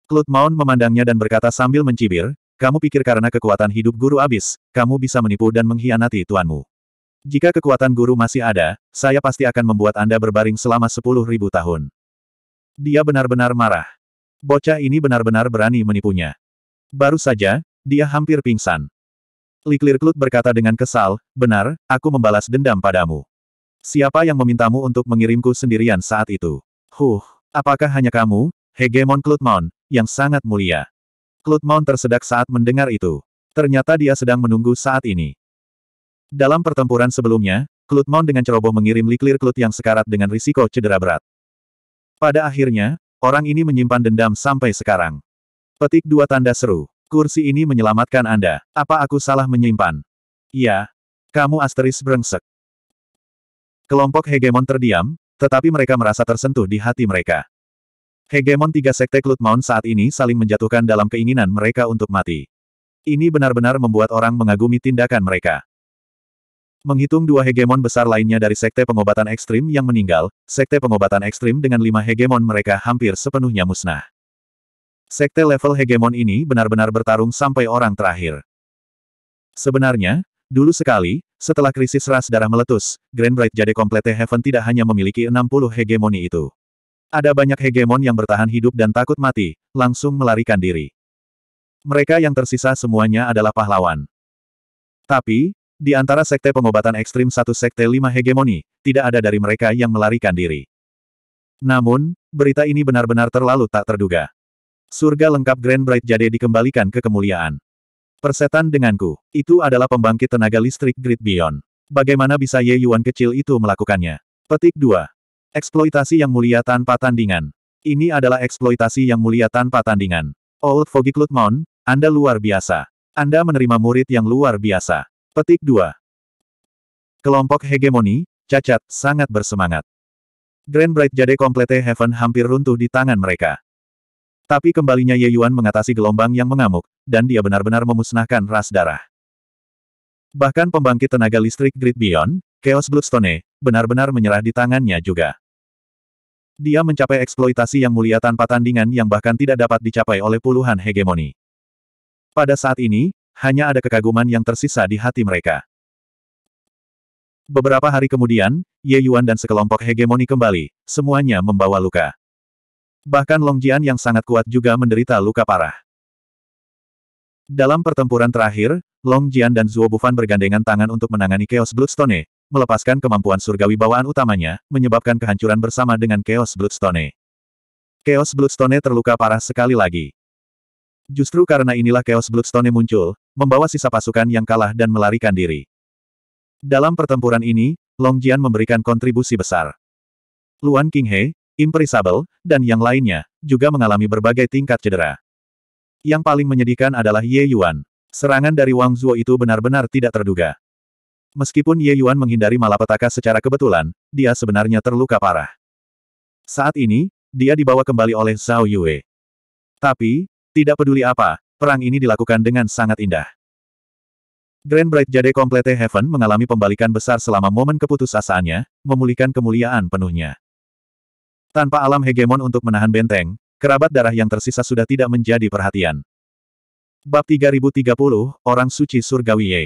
A: Klut Maun memandangnya dan berkata sambil mencibir, kamu pikir karena kekuatan hidup guru abis, kamu bisa menipu dan mengkhianati tuanmu. Jika kekuatan guru masih ada, saya pasti akan membuat Anda berbaring selama sepuluh ribu tahun. Dia benar-benar marah. Bocah ini benar-benar berani menipunya. Baru saja, dia hampir pingsan. Liklirklut berkata dengan kesal, benar, aku membalas dendam padamu. Siapa yang memintamu untuk mengirimku sendirian saat itu? Huh, apakah hanya kamu, Hegemon Clutmon, yang sangat mulia? Clutmon tersedak saat mendengar itu. Ternyata dia sedang menunggu saat ini. Dalam pertempuran sebelumnya, Clutmon dengan ceroboh mengirim Liklir Klut yang sekarat dengan risiko cedera berat. Pada akhirnya, orang ini menyimpan dendam sampai sekarang. Petik dua tanda seru. Kursi ini menyelamatkan Anda. Apa aku salah menyimpan? Iya. Kamu asteris brengsek. Kelompok hegemon terdiam, tetapi mereka merasa tersentuh di hati mereka. Hegemon tiga sekte Klutmon Mount saat ini saling menjatuhkan dalam keinginan mereka untuk mati. Ini benar-benar membuat orang mengagumi tindakan mereka. Menghitung dua hegemon besar lainnya dari sekte pengobatan ekstrim yang meninggal, sekte pengobatan ekstrim dengan lima hegemon mereka hampir sepenuhnya musnah. Sekte level hegemon ini benar-benar bertarung sampai orang terakhir. Sebenarnya, dulu sekali, setelah krisis ras darah meletus, Grand Bright Jade Komplete Heaven tidak hanya memiliki 60 hegemoni itu. Ada banyak hegemon yang bertahan hidup dan takut mati, langsung melarikan diri. Mereka yang tersisa semuanya adalah pahlawan. Tapi, di antara sekte pengobatan ekstrim satu sekte lima hegemoni, tidak ada dari mereka yang melarikan diri. Namun, berita ini benar-benar terlalu tak terduga. Surga lengkap Grand Bright Jade dikembalikan ke kemuliaan. Persetan denganku. Itu adalah pembangkit tenaga listrik Grid Beyond. Bagaimana bisa Ye Yuan kecil itu melakukannya? Petik 2. Eksploitasi yang mulia tanpa tandingan. Ini adalah eksploitasi yang mulia tanpa tandingan. Old Foggy Cloud Mount, Anda luar biasa. Anda menerima murid yang luar biasa. Petik 2. Kelompok hegemoni, cacat, sangat bersemangat. Grand Bright Jade Complete Heaven hampir runtuh di tangan mereka. Tapi kembalinya Ye Yuan mengatasi gelombang yang mengamuk, dan dia benar-benar memusnahkan ras darah. Bahkan pembangkit tenaga listrik Grid Beyond, Chaos Bloodstone, benar-benar menyerah di tangannya juga. Dia mencapai eksploitasi yang mulia tanpa tandingan yang bahkan tidak dapat dicapai oleh puluhan hegemoni. Pada saat ini, hanya ada kekaguman yang tersisa di hati mereka. Beberapa hari kemudian, Ye Yuan dan sekelompok hegemoni kembali, semuanya membawa luka. Bahkan Longjian yang sangat kuat juga menderita luka parah. Dalam pertempuran terakhir, Long Jian dan Zuo Bufan bergandengan tangan untuk menangani Chaos Bloodstone, melepaskan kemampuan surgawi bawaan utamanya, menyebabkan kehancuran bersama dengan Chaos Bloodstone. Chaos Bloodstone terluka parah sekali lagi. Justru karena inilah Chaos Bloodstone muncul, membawa sisa pasukan yang kalah dan melarikan diri. Dalam pertempuran ini, Long Jian memberikan kontribusi besar. Luan Qinghe, Imperisabel, dan yang lainnya, juga mengalami berbagai tingkat cedera. Yang paling menyedihkan adalah Ye Yuan. Serangan dari Wang Zuo itu benar-benar tidak terduga. Meskipun Ye Yuan menghindari malapetaka secara kebetulan, dia sebenarnya terluka parah. Saat ini, dia dibawa kembali oleh Zhao Yue. Tapi, tidak peduli apa, perang ini dilakukan dengan sangat indah. Grand Bright Jade Complete Heaven mengalami pembalikan besar selama momen keputusasaannya, memulihkan kemuliaan penuhnya. Tanpa alam hegemon untuk menahan benteng, kerabat darah yang tersisa sudah tidak menjadi perhatian. Bab 3030, Orang Suci Surgawi Ye.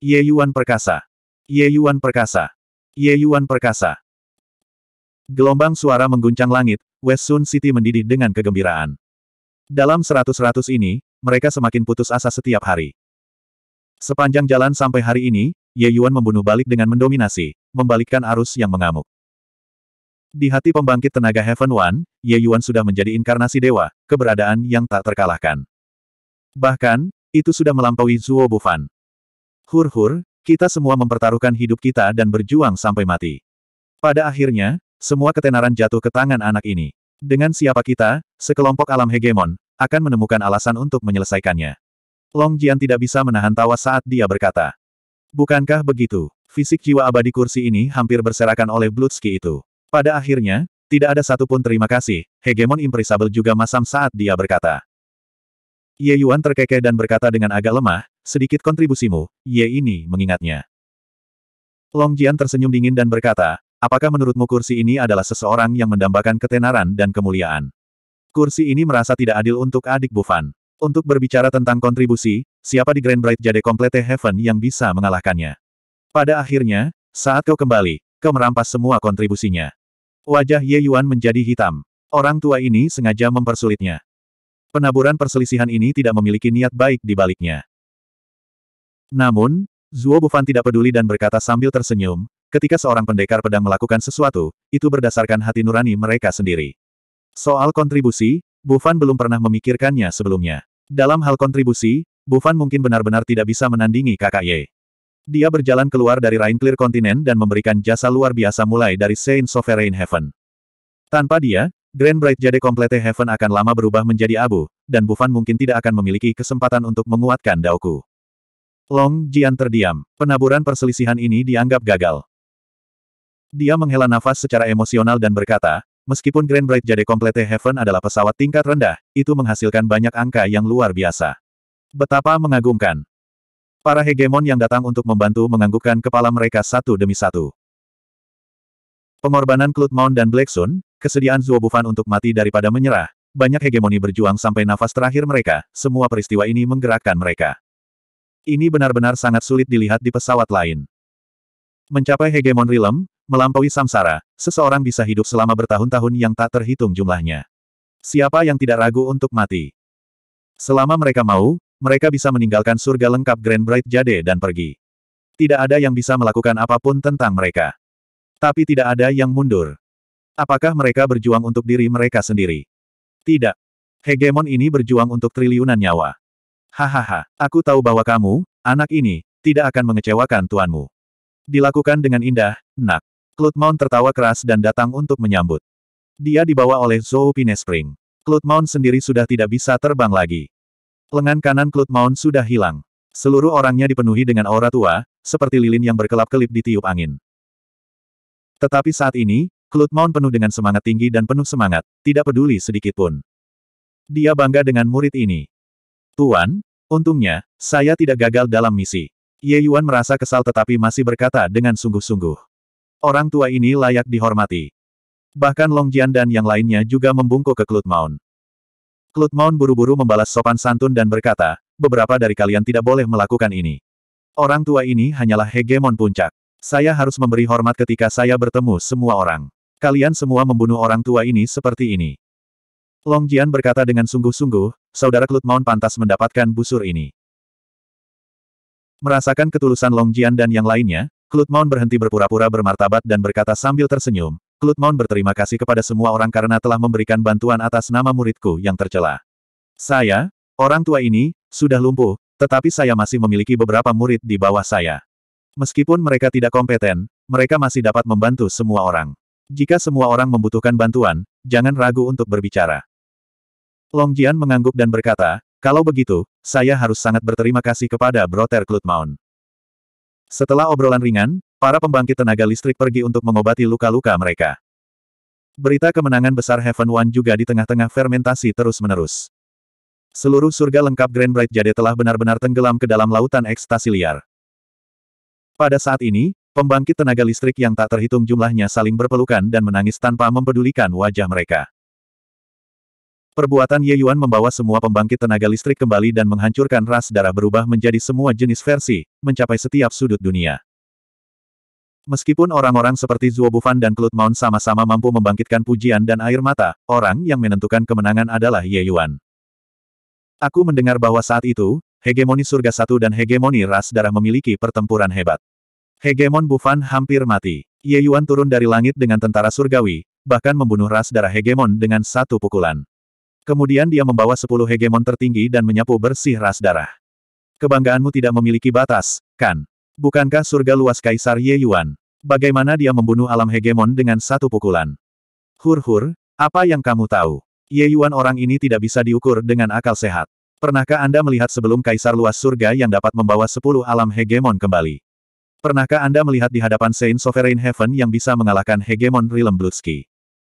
A: Ye Yuan Perkasa. Ye Yuan Perkasa. Ye Yuan Perkasa. Gelombang suara mengguncang langit, West Sun City mendidih dengan kegembiraan. Dalam seratus-ratus ini, mereka semakin putus asa setiap hari. Sepanjang jalan sampai hari ini, Ye Yuan membunuh balik dengan mendominasi, membalikkan arus yang mengamuk. Di hati pembangkit tenaga Heaven One, Ye Yuan sudah menjadi inkarnasi dewa, keberadaan yang tak terkalahkan. Bahkan, itu sudah melampaui Zuo Bufan. Hur-hur, kita semua mempertaruhkan hidup kita dan berjuang sampai mati. Pada akhirnya, semua ketenaran jatuh ke tangan anak ini. Dengan siapa kita, sekelompok alam hegemon, akan menemukan alasan untuk menyelesaikannya. Long Jian tidak bisa menahan tawa saat dia berkata. Bukankah begitu? Fisik jiwa abadi kursi ini hampir berserakan oleh Blutski itu. Pada akhirnya, tidak ada satupun terima kasih, hegemon imperisabel juga masam saat dia berkata. Ye Yuan terkekeh dan berkata dengan agak lemah, sedikit kontribusimu, Ye ini mengingatnya. Long Jian tersenyum dingin dan berkata, apakah menurutmu kursi ini adalah seseorang yang mendambakan ketenaran dan kemuliaan? Kursi ini merasa tidak adil untuk adik Bufan. Untuk berbicara tentang kontribusi, siapa di Grand Bright Jade Komplete Heaven yang bisa mengalahkannya? Pada akhirnya, saat kau kembali, kau merampas semua kontribusinya. Wajah Ye Yuan menjadi hitam. Orang tua ini sengaja mempersulitnya. Penaburan perselisihan ini tidak memiliki niat baik di baliknya. Namun, Zuo Bufan tidak peduli dan berkata sambil tersenyum, ketika seorang pendekar pedang melakukan sesuatu, itu berdasarkan hati nurani mereka sendiri. Soal kontribusi, Bufan belum pernah memikirkannya sebelumnya. Dalam hal kontribusi, Bufan mungkin benar-benar tidak bisa menandingi kakak Ye. Dia berjalan keluar dari Rainclear Continent dan memberikan jasa luar biasa mulai dari Saint Sovereign Heaven. Tanpa dia, Grand Bright Jade Complete Heaven akan lama berubah menjadi abu, dan Bufan mungkin tidak akan memiliki kesempatan untuk menguatkan Daoku. Long Jian terdiam. Penaburan perselisihan ini dianggap gagal. Dia menghela nafas secara emosional dan berkata, meskipun Grand Bright Jade Complete Heaven adalah pesawat tingkat rendah, itu menghasilkan banyak angka yang luar biasa. Betapa mengagumkan. Para hegemon yang datang untuk membantu menganggukkan kepala mereka satu demi satu. Pengorbanan Clut Mount dan Black Sun, kesediaan Zuo Bufan untuk mati daripada menyerah, banyak hegemoni berjuang sampai nafas terakhir mereka, semua peristiwa ini menggerakkan mereka. Ini benar-benar sangat sulit dilihat di pesawat lain. Mencapai hegemon realm, melampaui samsara, seseorang bisa hidup selama bertahun-tahun yang tak terhitung jumlahnya. Siapa yang tidak ragu untuk mati? Selama mereka mau, mereka bisa meninggalkan surga lengkap Grand Bright Jade dan pergi. Tidak ada yang bisa melakukan apapun tentang mereka. Tapi tidak ada yang mundur. Apakah mereka berjuang untuk diri mereka sendiri? Tidak. Hegemon ini berjuang untuk triliunan nyawa. Hahaha, aku tahu bahwa kamu, anak ini, tidak akan mengecewakan tuanmu. Dilakukan dengan indah, nak. Cloudmount tertawa keras dan datang untuk menyambut. Dia dibawa oleh Zhou Pinespring. Cloudmount sendiri sudah tidak bisa terbang lagi. Lengan kanan Cloud Mount sudah hilang. Seluruh orangnya dipenuhi dengan aura tua, seperti lilin yang berkelap-kelip di tiup angin. Tetapi saat ini, Cloud Mount penuh dengan semangat tinggi dan penuh semangat, tidak peduli sedikit pun. Dia bangga dengan murid ini. Tuan, untungnya, saya tidak gagal dalam misi. Ye Yuan merasa kesal tetapi masih berkata dengan sungguh-sungguh. Orang tua ini layak dihormati. Bahkan Long Jian dan yang lainnya juga membungkuk ke Cloud Mount. Cloud Mount buru-buru membalas sopan santun dan berkata, beberapa dari kalian tidak boleh melakukan ini. Orang tua ini hanyalah hegemon puncak. Saya harus memberi hormat ketika saya bertemu semua orang. Kalian semua membunuh orang tua ini seperti ini. Long Jian berkata dengan sungguh-sungguh, saudara Cloud Mount pantas mendapatkan busur ini. Merasakan ketulusan Long Jian dan yang lainnya, Cloud Mount berhenti berpura-pura bermartabat dan berkata sambil tersenyum, Klutmon berterima kasih kepada semua orang karena telah memberikan bantuan atas nama muridku yang tercela. Saya, orang tua ini, sudah lumpuh, tetapi saya masih memiliki beberapa murid di bawah saya. Meskipun mereka tidak kompeten, mereka masih dapat membantu semua orang. Jika semua orang membutuhkan bantuan, jangan ragu untuk berbicara. Longjian mengangguk dan berkata, kalau begitu, saya harus sangat berterima kasih kepada Brother Klutmon. Setelah obrolan ringan, Para pembangkit tenaga listrik pergi untuk mengobati luka-luka mereka. Berita kemenangan besar Heaven One juga di tengah-tengah fermentasi terus-menerus. Seluruh surga lengkap Grand Bright Jade telah benar-benar tenggelam ke dalam lautan ekstasi liar. Pada saat ini, pembangkit tenaga listrik yang tak terhitung jumlahnya saling berpelukan dan menangis tanpa mempedulikan wajah mereka. Perbuatan Ye Yuan membawa semua pembangkit tenaga listrik kembali dan menghancurkan ras darah berubah menjadi semua jenis versi, mencapai setiap sudut dunia. Meskipun orang-orang seperti Zuo Bufan dan Klut Maun sama-sama mampu membangkitkan pujian dan air mata, orang yang menentukan kemenangan adalah Ye Yuan. Aku mendengar bahwa saat itu, hegemoni surga satu dan hegemoni ras darah memiliki pertempuran hebat. Hegemon Bufan hampir mati. Ye Yuan turun dari langit dengan tentara surgawi, bahkan membunuh ras darah hegemon dengan satu pukulan. Kemudian dia membawa sepuluh hegemon tertinggi dan menyapu bersih ras darah. Kebanggaanmu tidak memiliki batas, kan? Bukankah surga luas Kaisar Ye Yuan? Bagaimana dia membunuh alam hegemon dengan satu pukulan? Hur-hur, apa yang kamu tahu? Ye Yuan orang ini tidak bisa diukur dengan akal sehat. Pernahkah Anda melihat sebelum kaisar luas surga yang dapat membawa sepuluh alam hegemon kembali? Pernahkah Anda melihat di hadapan Saint Sovereign Heaven yang bisa mengalahkan hegemon Rilem Blutski?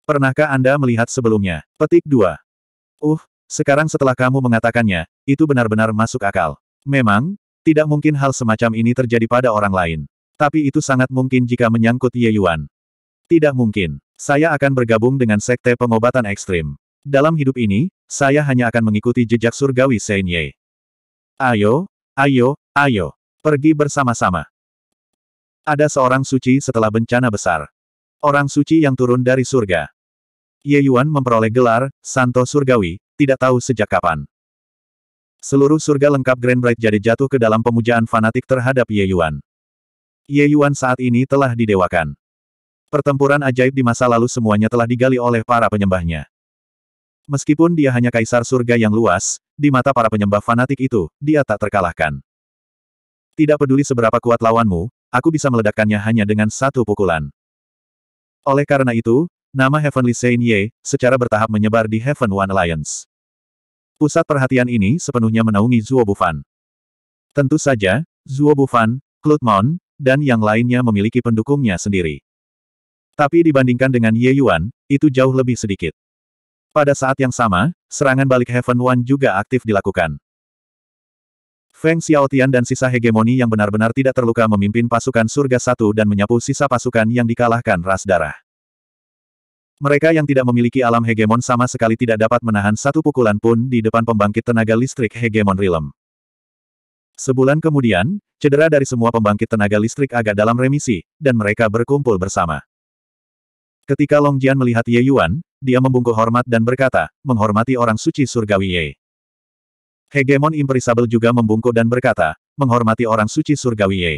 A: Pernahkah Anda melihat sebelumnya? Petik 2. Uh, sekarang setelah kamu mengatakannya, itu benar-benar masuk akal. Memang, tidak mungkin hal semacam ini terjadi pada orang lain. Tapi itu sangat mungkin jika menyangkut Ye Yuan. Tidak mungkin. Saya akan bergabung dengan sekte pengobatan ekstrim. Dalam hidup ini, saya hanya akan mengikuti jejak surgawi Sein Ye. Ayo, ayo, ayo. Pergi bersama-sama. Ada seorang suci setelah bencana besar. Orang suci yang turun dari surga. Ye Yuan memperoleh gelar, Santo Surgawi, tidak tahu sejak kapan. Seluruh surga lengkap Grand Bright jadi jatuh ke dalam pemujaan fanatik terhadap Ye Yuan. Ye Yuan saat ini telah didewakan. Pertempuran ajaib di masa lalu semuanya telah digali oleh para penyembahnya. Meskipun dia hanya kaisar surga yang luas, di mata para penyembah fanatik itu, dia tak terkalahkan. Tidak peduli seberapa kuat lawanmu, aku bisa meledakkannya hanya dengan satu pukulan. Oleh karena itu, nama Heavenly Saint Ye secara bertahap menyebar di Heaven One Alliance. Pusat perhatian ini sepenuhnya menaungi Zuo Bufan. Tentu saja, Zuo Bufan, Cloud Mount, dan yang lainnya memiliki pendukungnya sendiri. Tapi dibandingkan dengan Ye Yuan, itu jauh lebih sedikit. Pada saat yang sama, serangan balik Heaven One juga aktif dilakukan. Feng Xiaotian dan sisa hegemoni yang benar-benar tidak terluka memimpin pasukan surga satu dan menyapu sisa pasukan yang dikalahkan ras darah. Mereka yang tidak memiliki alam hegemon sama sekali tidak dapat menahan satu pukulan pun di depan pembangkit tenaga listrik hegemon Rilem. Sebulan kemudian, cedera dari semua pembangkit tenaga listrik agak dalam remisi, dan mereka berkumpul bersama. Ketika Long Jian melihat Ye Yuan, dia membungkuk hormat dan berkata, menghormati orang suci surgawi Ye. Hegemon Imperisabel juga membungkuk dan berkata, menghormati orang suci surgawi Ye.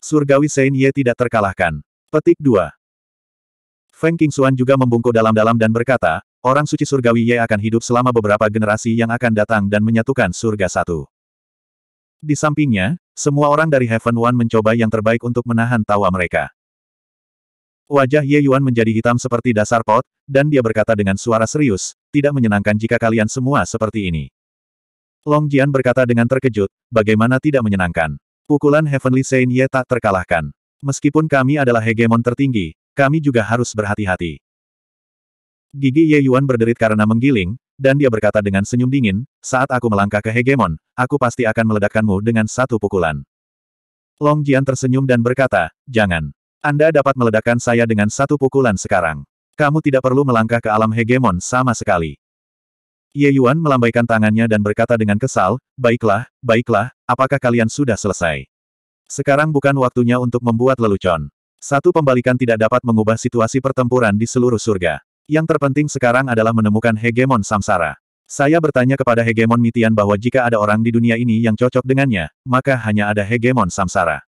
A: Surgawi Saint Ye tidak terkalahkan. Petik 2. Feng Qingxuan juga membungkuk dalam-dalam dan berkata, orang suci surgawi Ye akan hidup selama beberapa generasi yang akan datang dan menyatukan surga satu. Di sampingnya, semua orang dari Heaven One mencoba yang terbaik untuk menahan tawa mereka. Wajah Ye Yuan menjadi hitam seperti dasar pot, dan dia berkata dengan suara serius, tidak menyenangkan jika kalian semua seperti ini. Long Jian berkata dengan terkejut, bagaimana tidak menyenangkan. Pukulan Heavenly Saint Ye tak terkalahkan. Meskipun kami adalah hegemon tertinggi, kami juga harus berhati-hati. Gigi Ye Yuan berderit karena menggiling, dan dia berkata dengan senyum dingin, saat aku melangkah ke hegemon, aku pasti akan meledakkanmu dengan satu pukulan. Long Jian tersenyum dan berkata, jangan. Anda dapat meledakkan saya dengan satu pukulan sekarang. Kamu tidak perlu melangkah ke alam hegemon sama sekali. Ye Yuan melambaikan tangannya dan berkata dengan kesal, baiklah, baiklah, apakah kalian sudah selesai? Sekarang bukan waktunya untuk membuat lelucon. Satu pembalikan tidak dapat mengubah situasi pertempuran di seluruh surga. Yang terpenting sekarang adalah menemukan hegemon samsara. Saya bertanya kepada hegemon Mitian bahwa jika ada orang di dunia ini yang cocok dengannya, maka hanya ada hegemon samsara.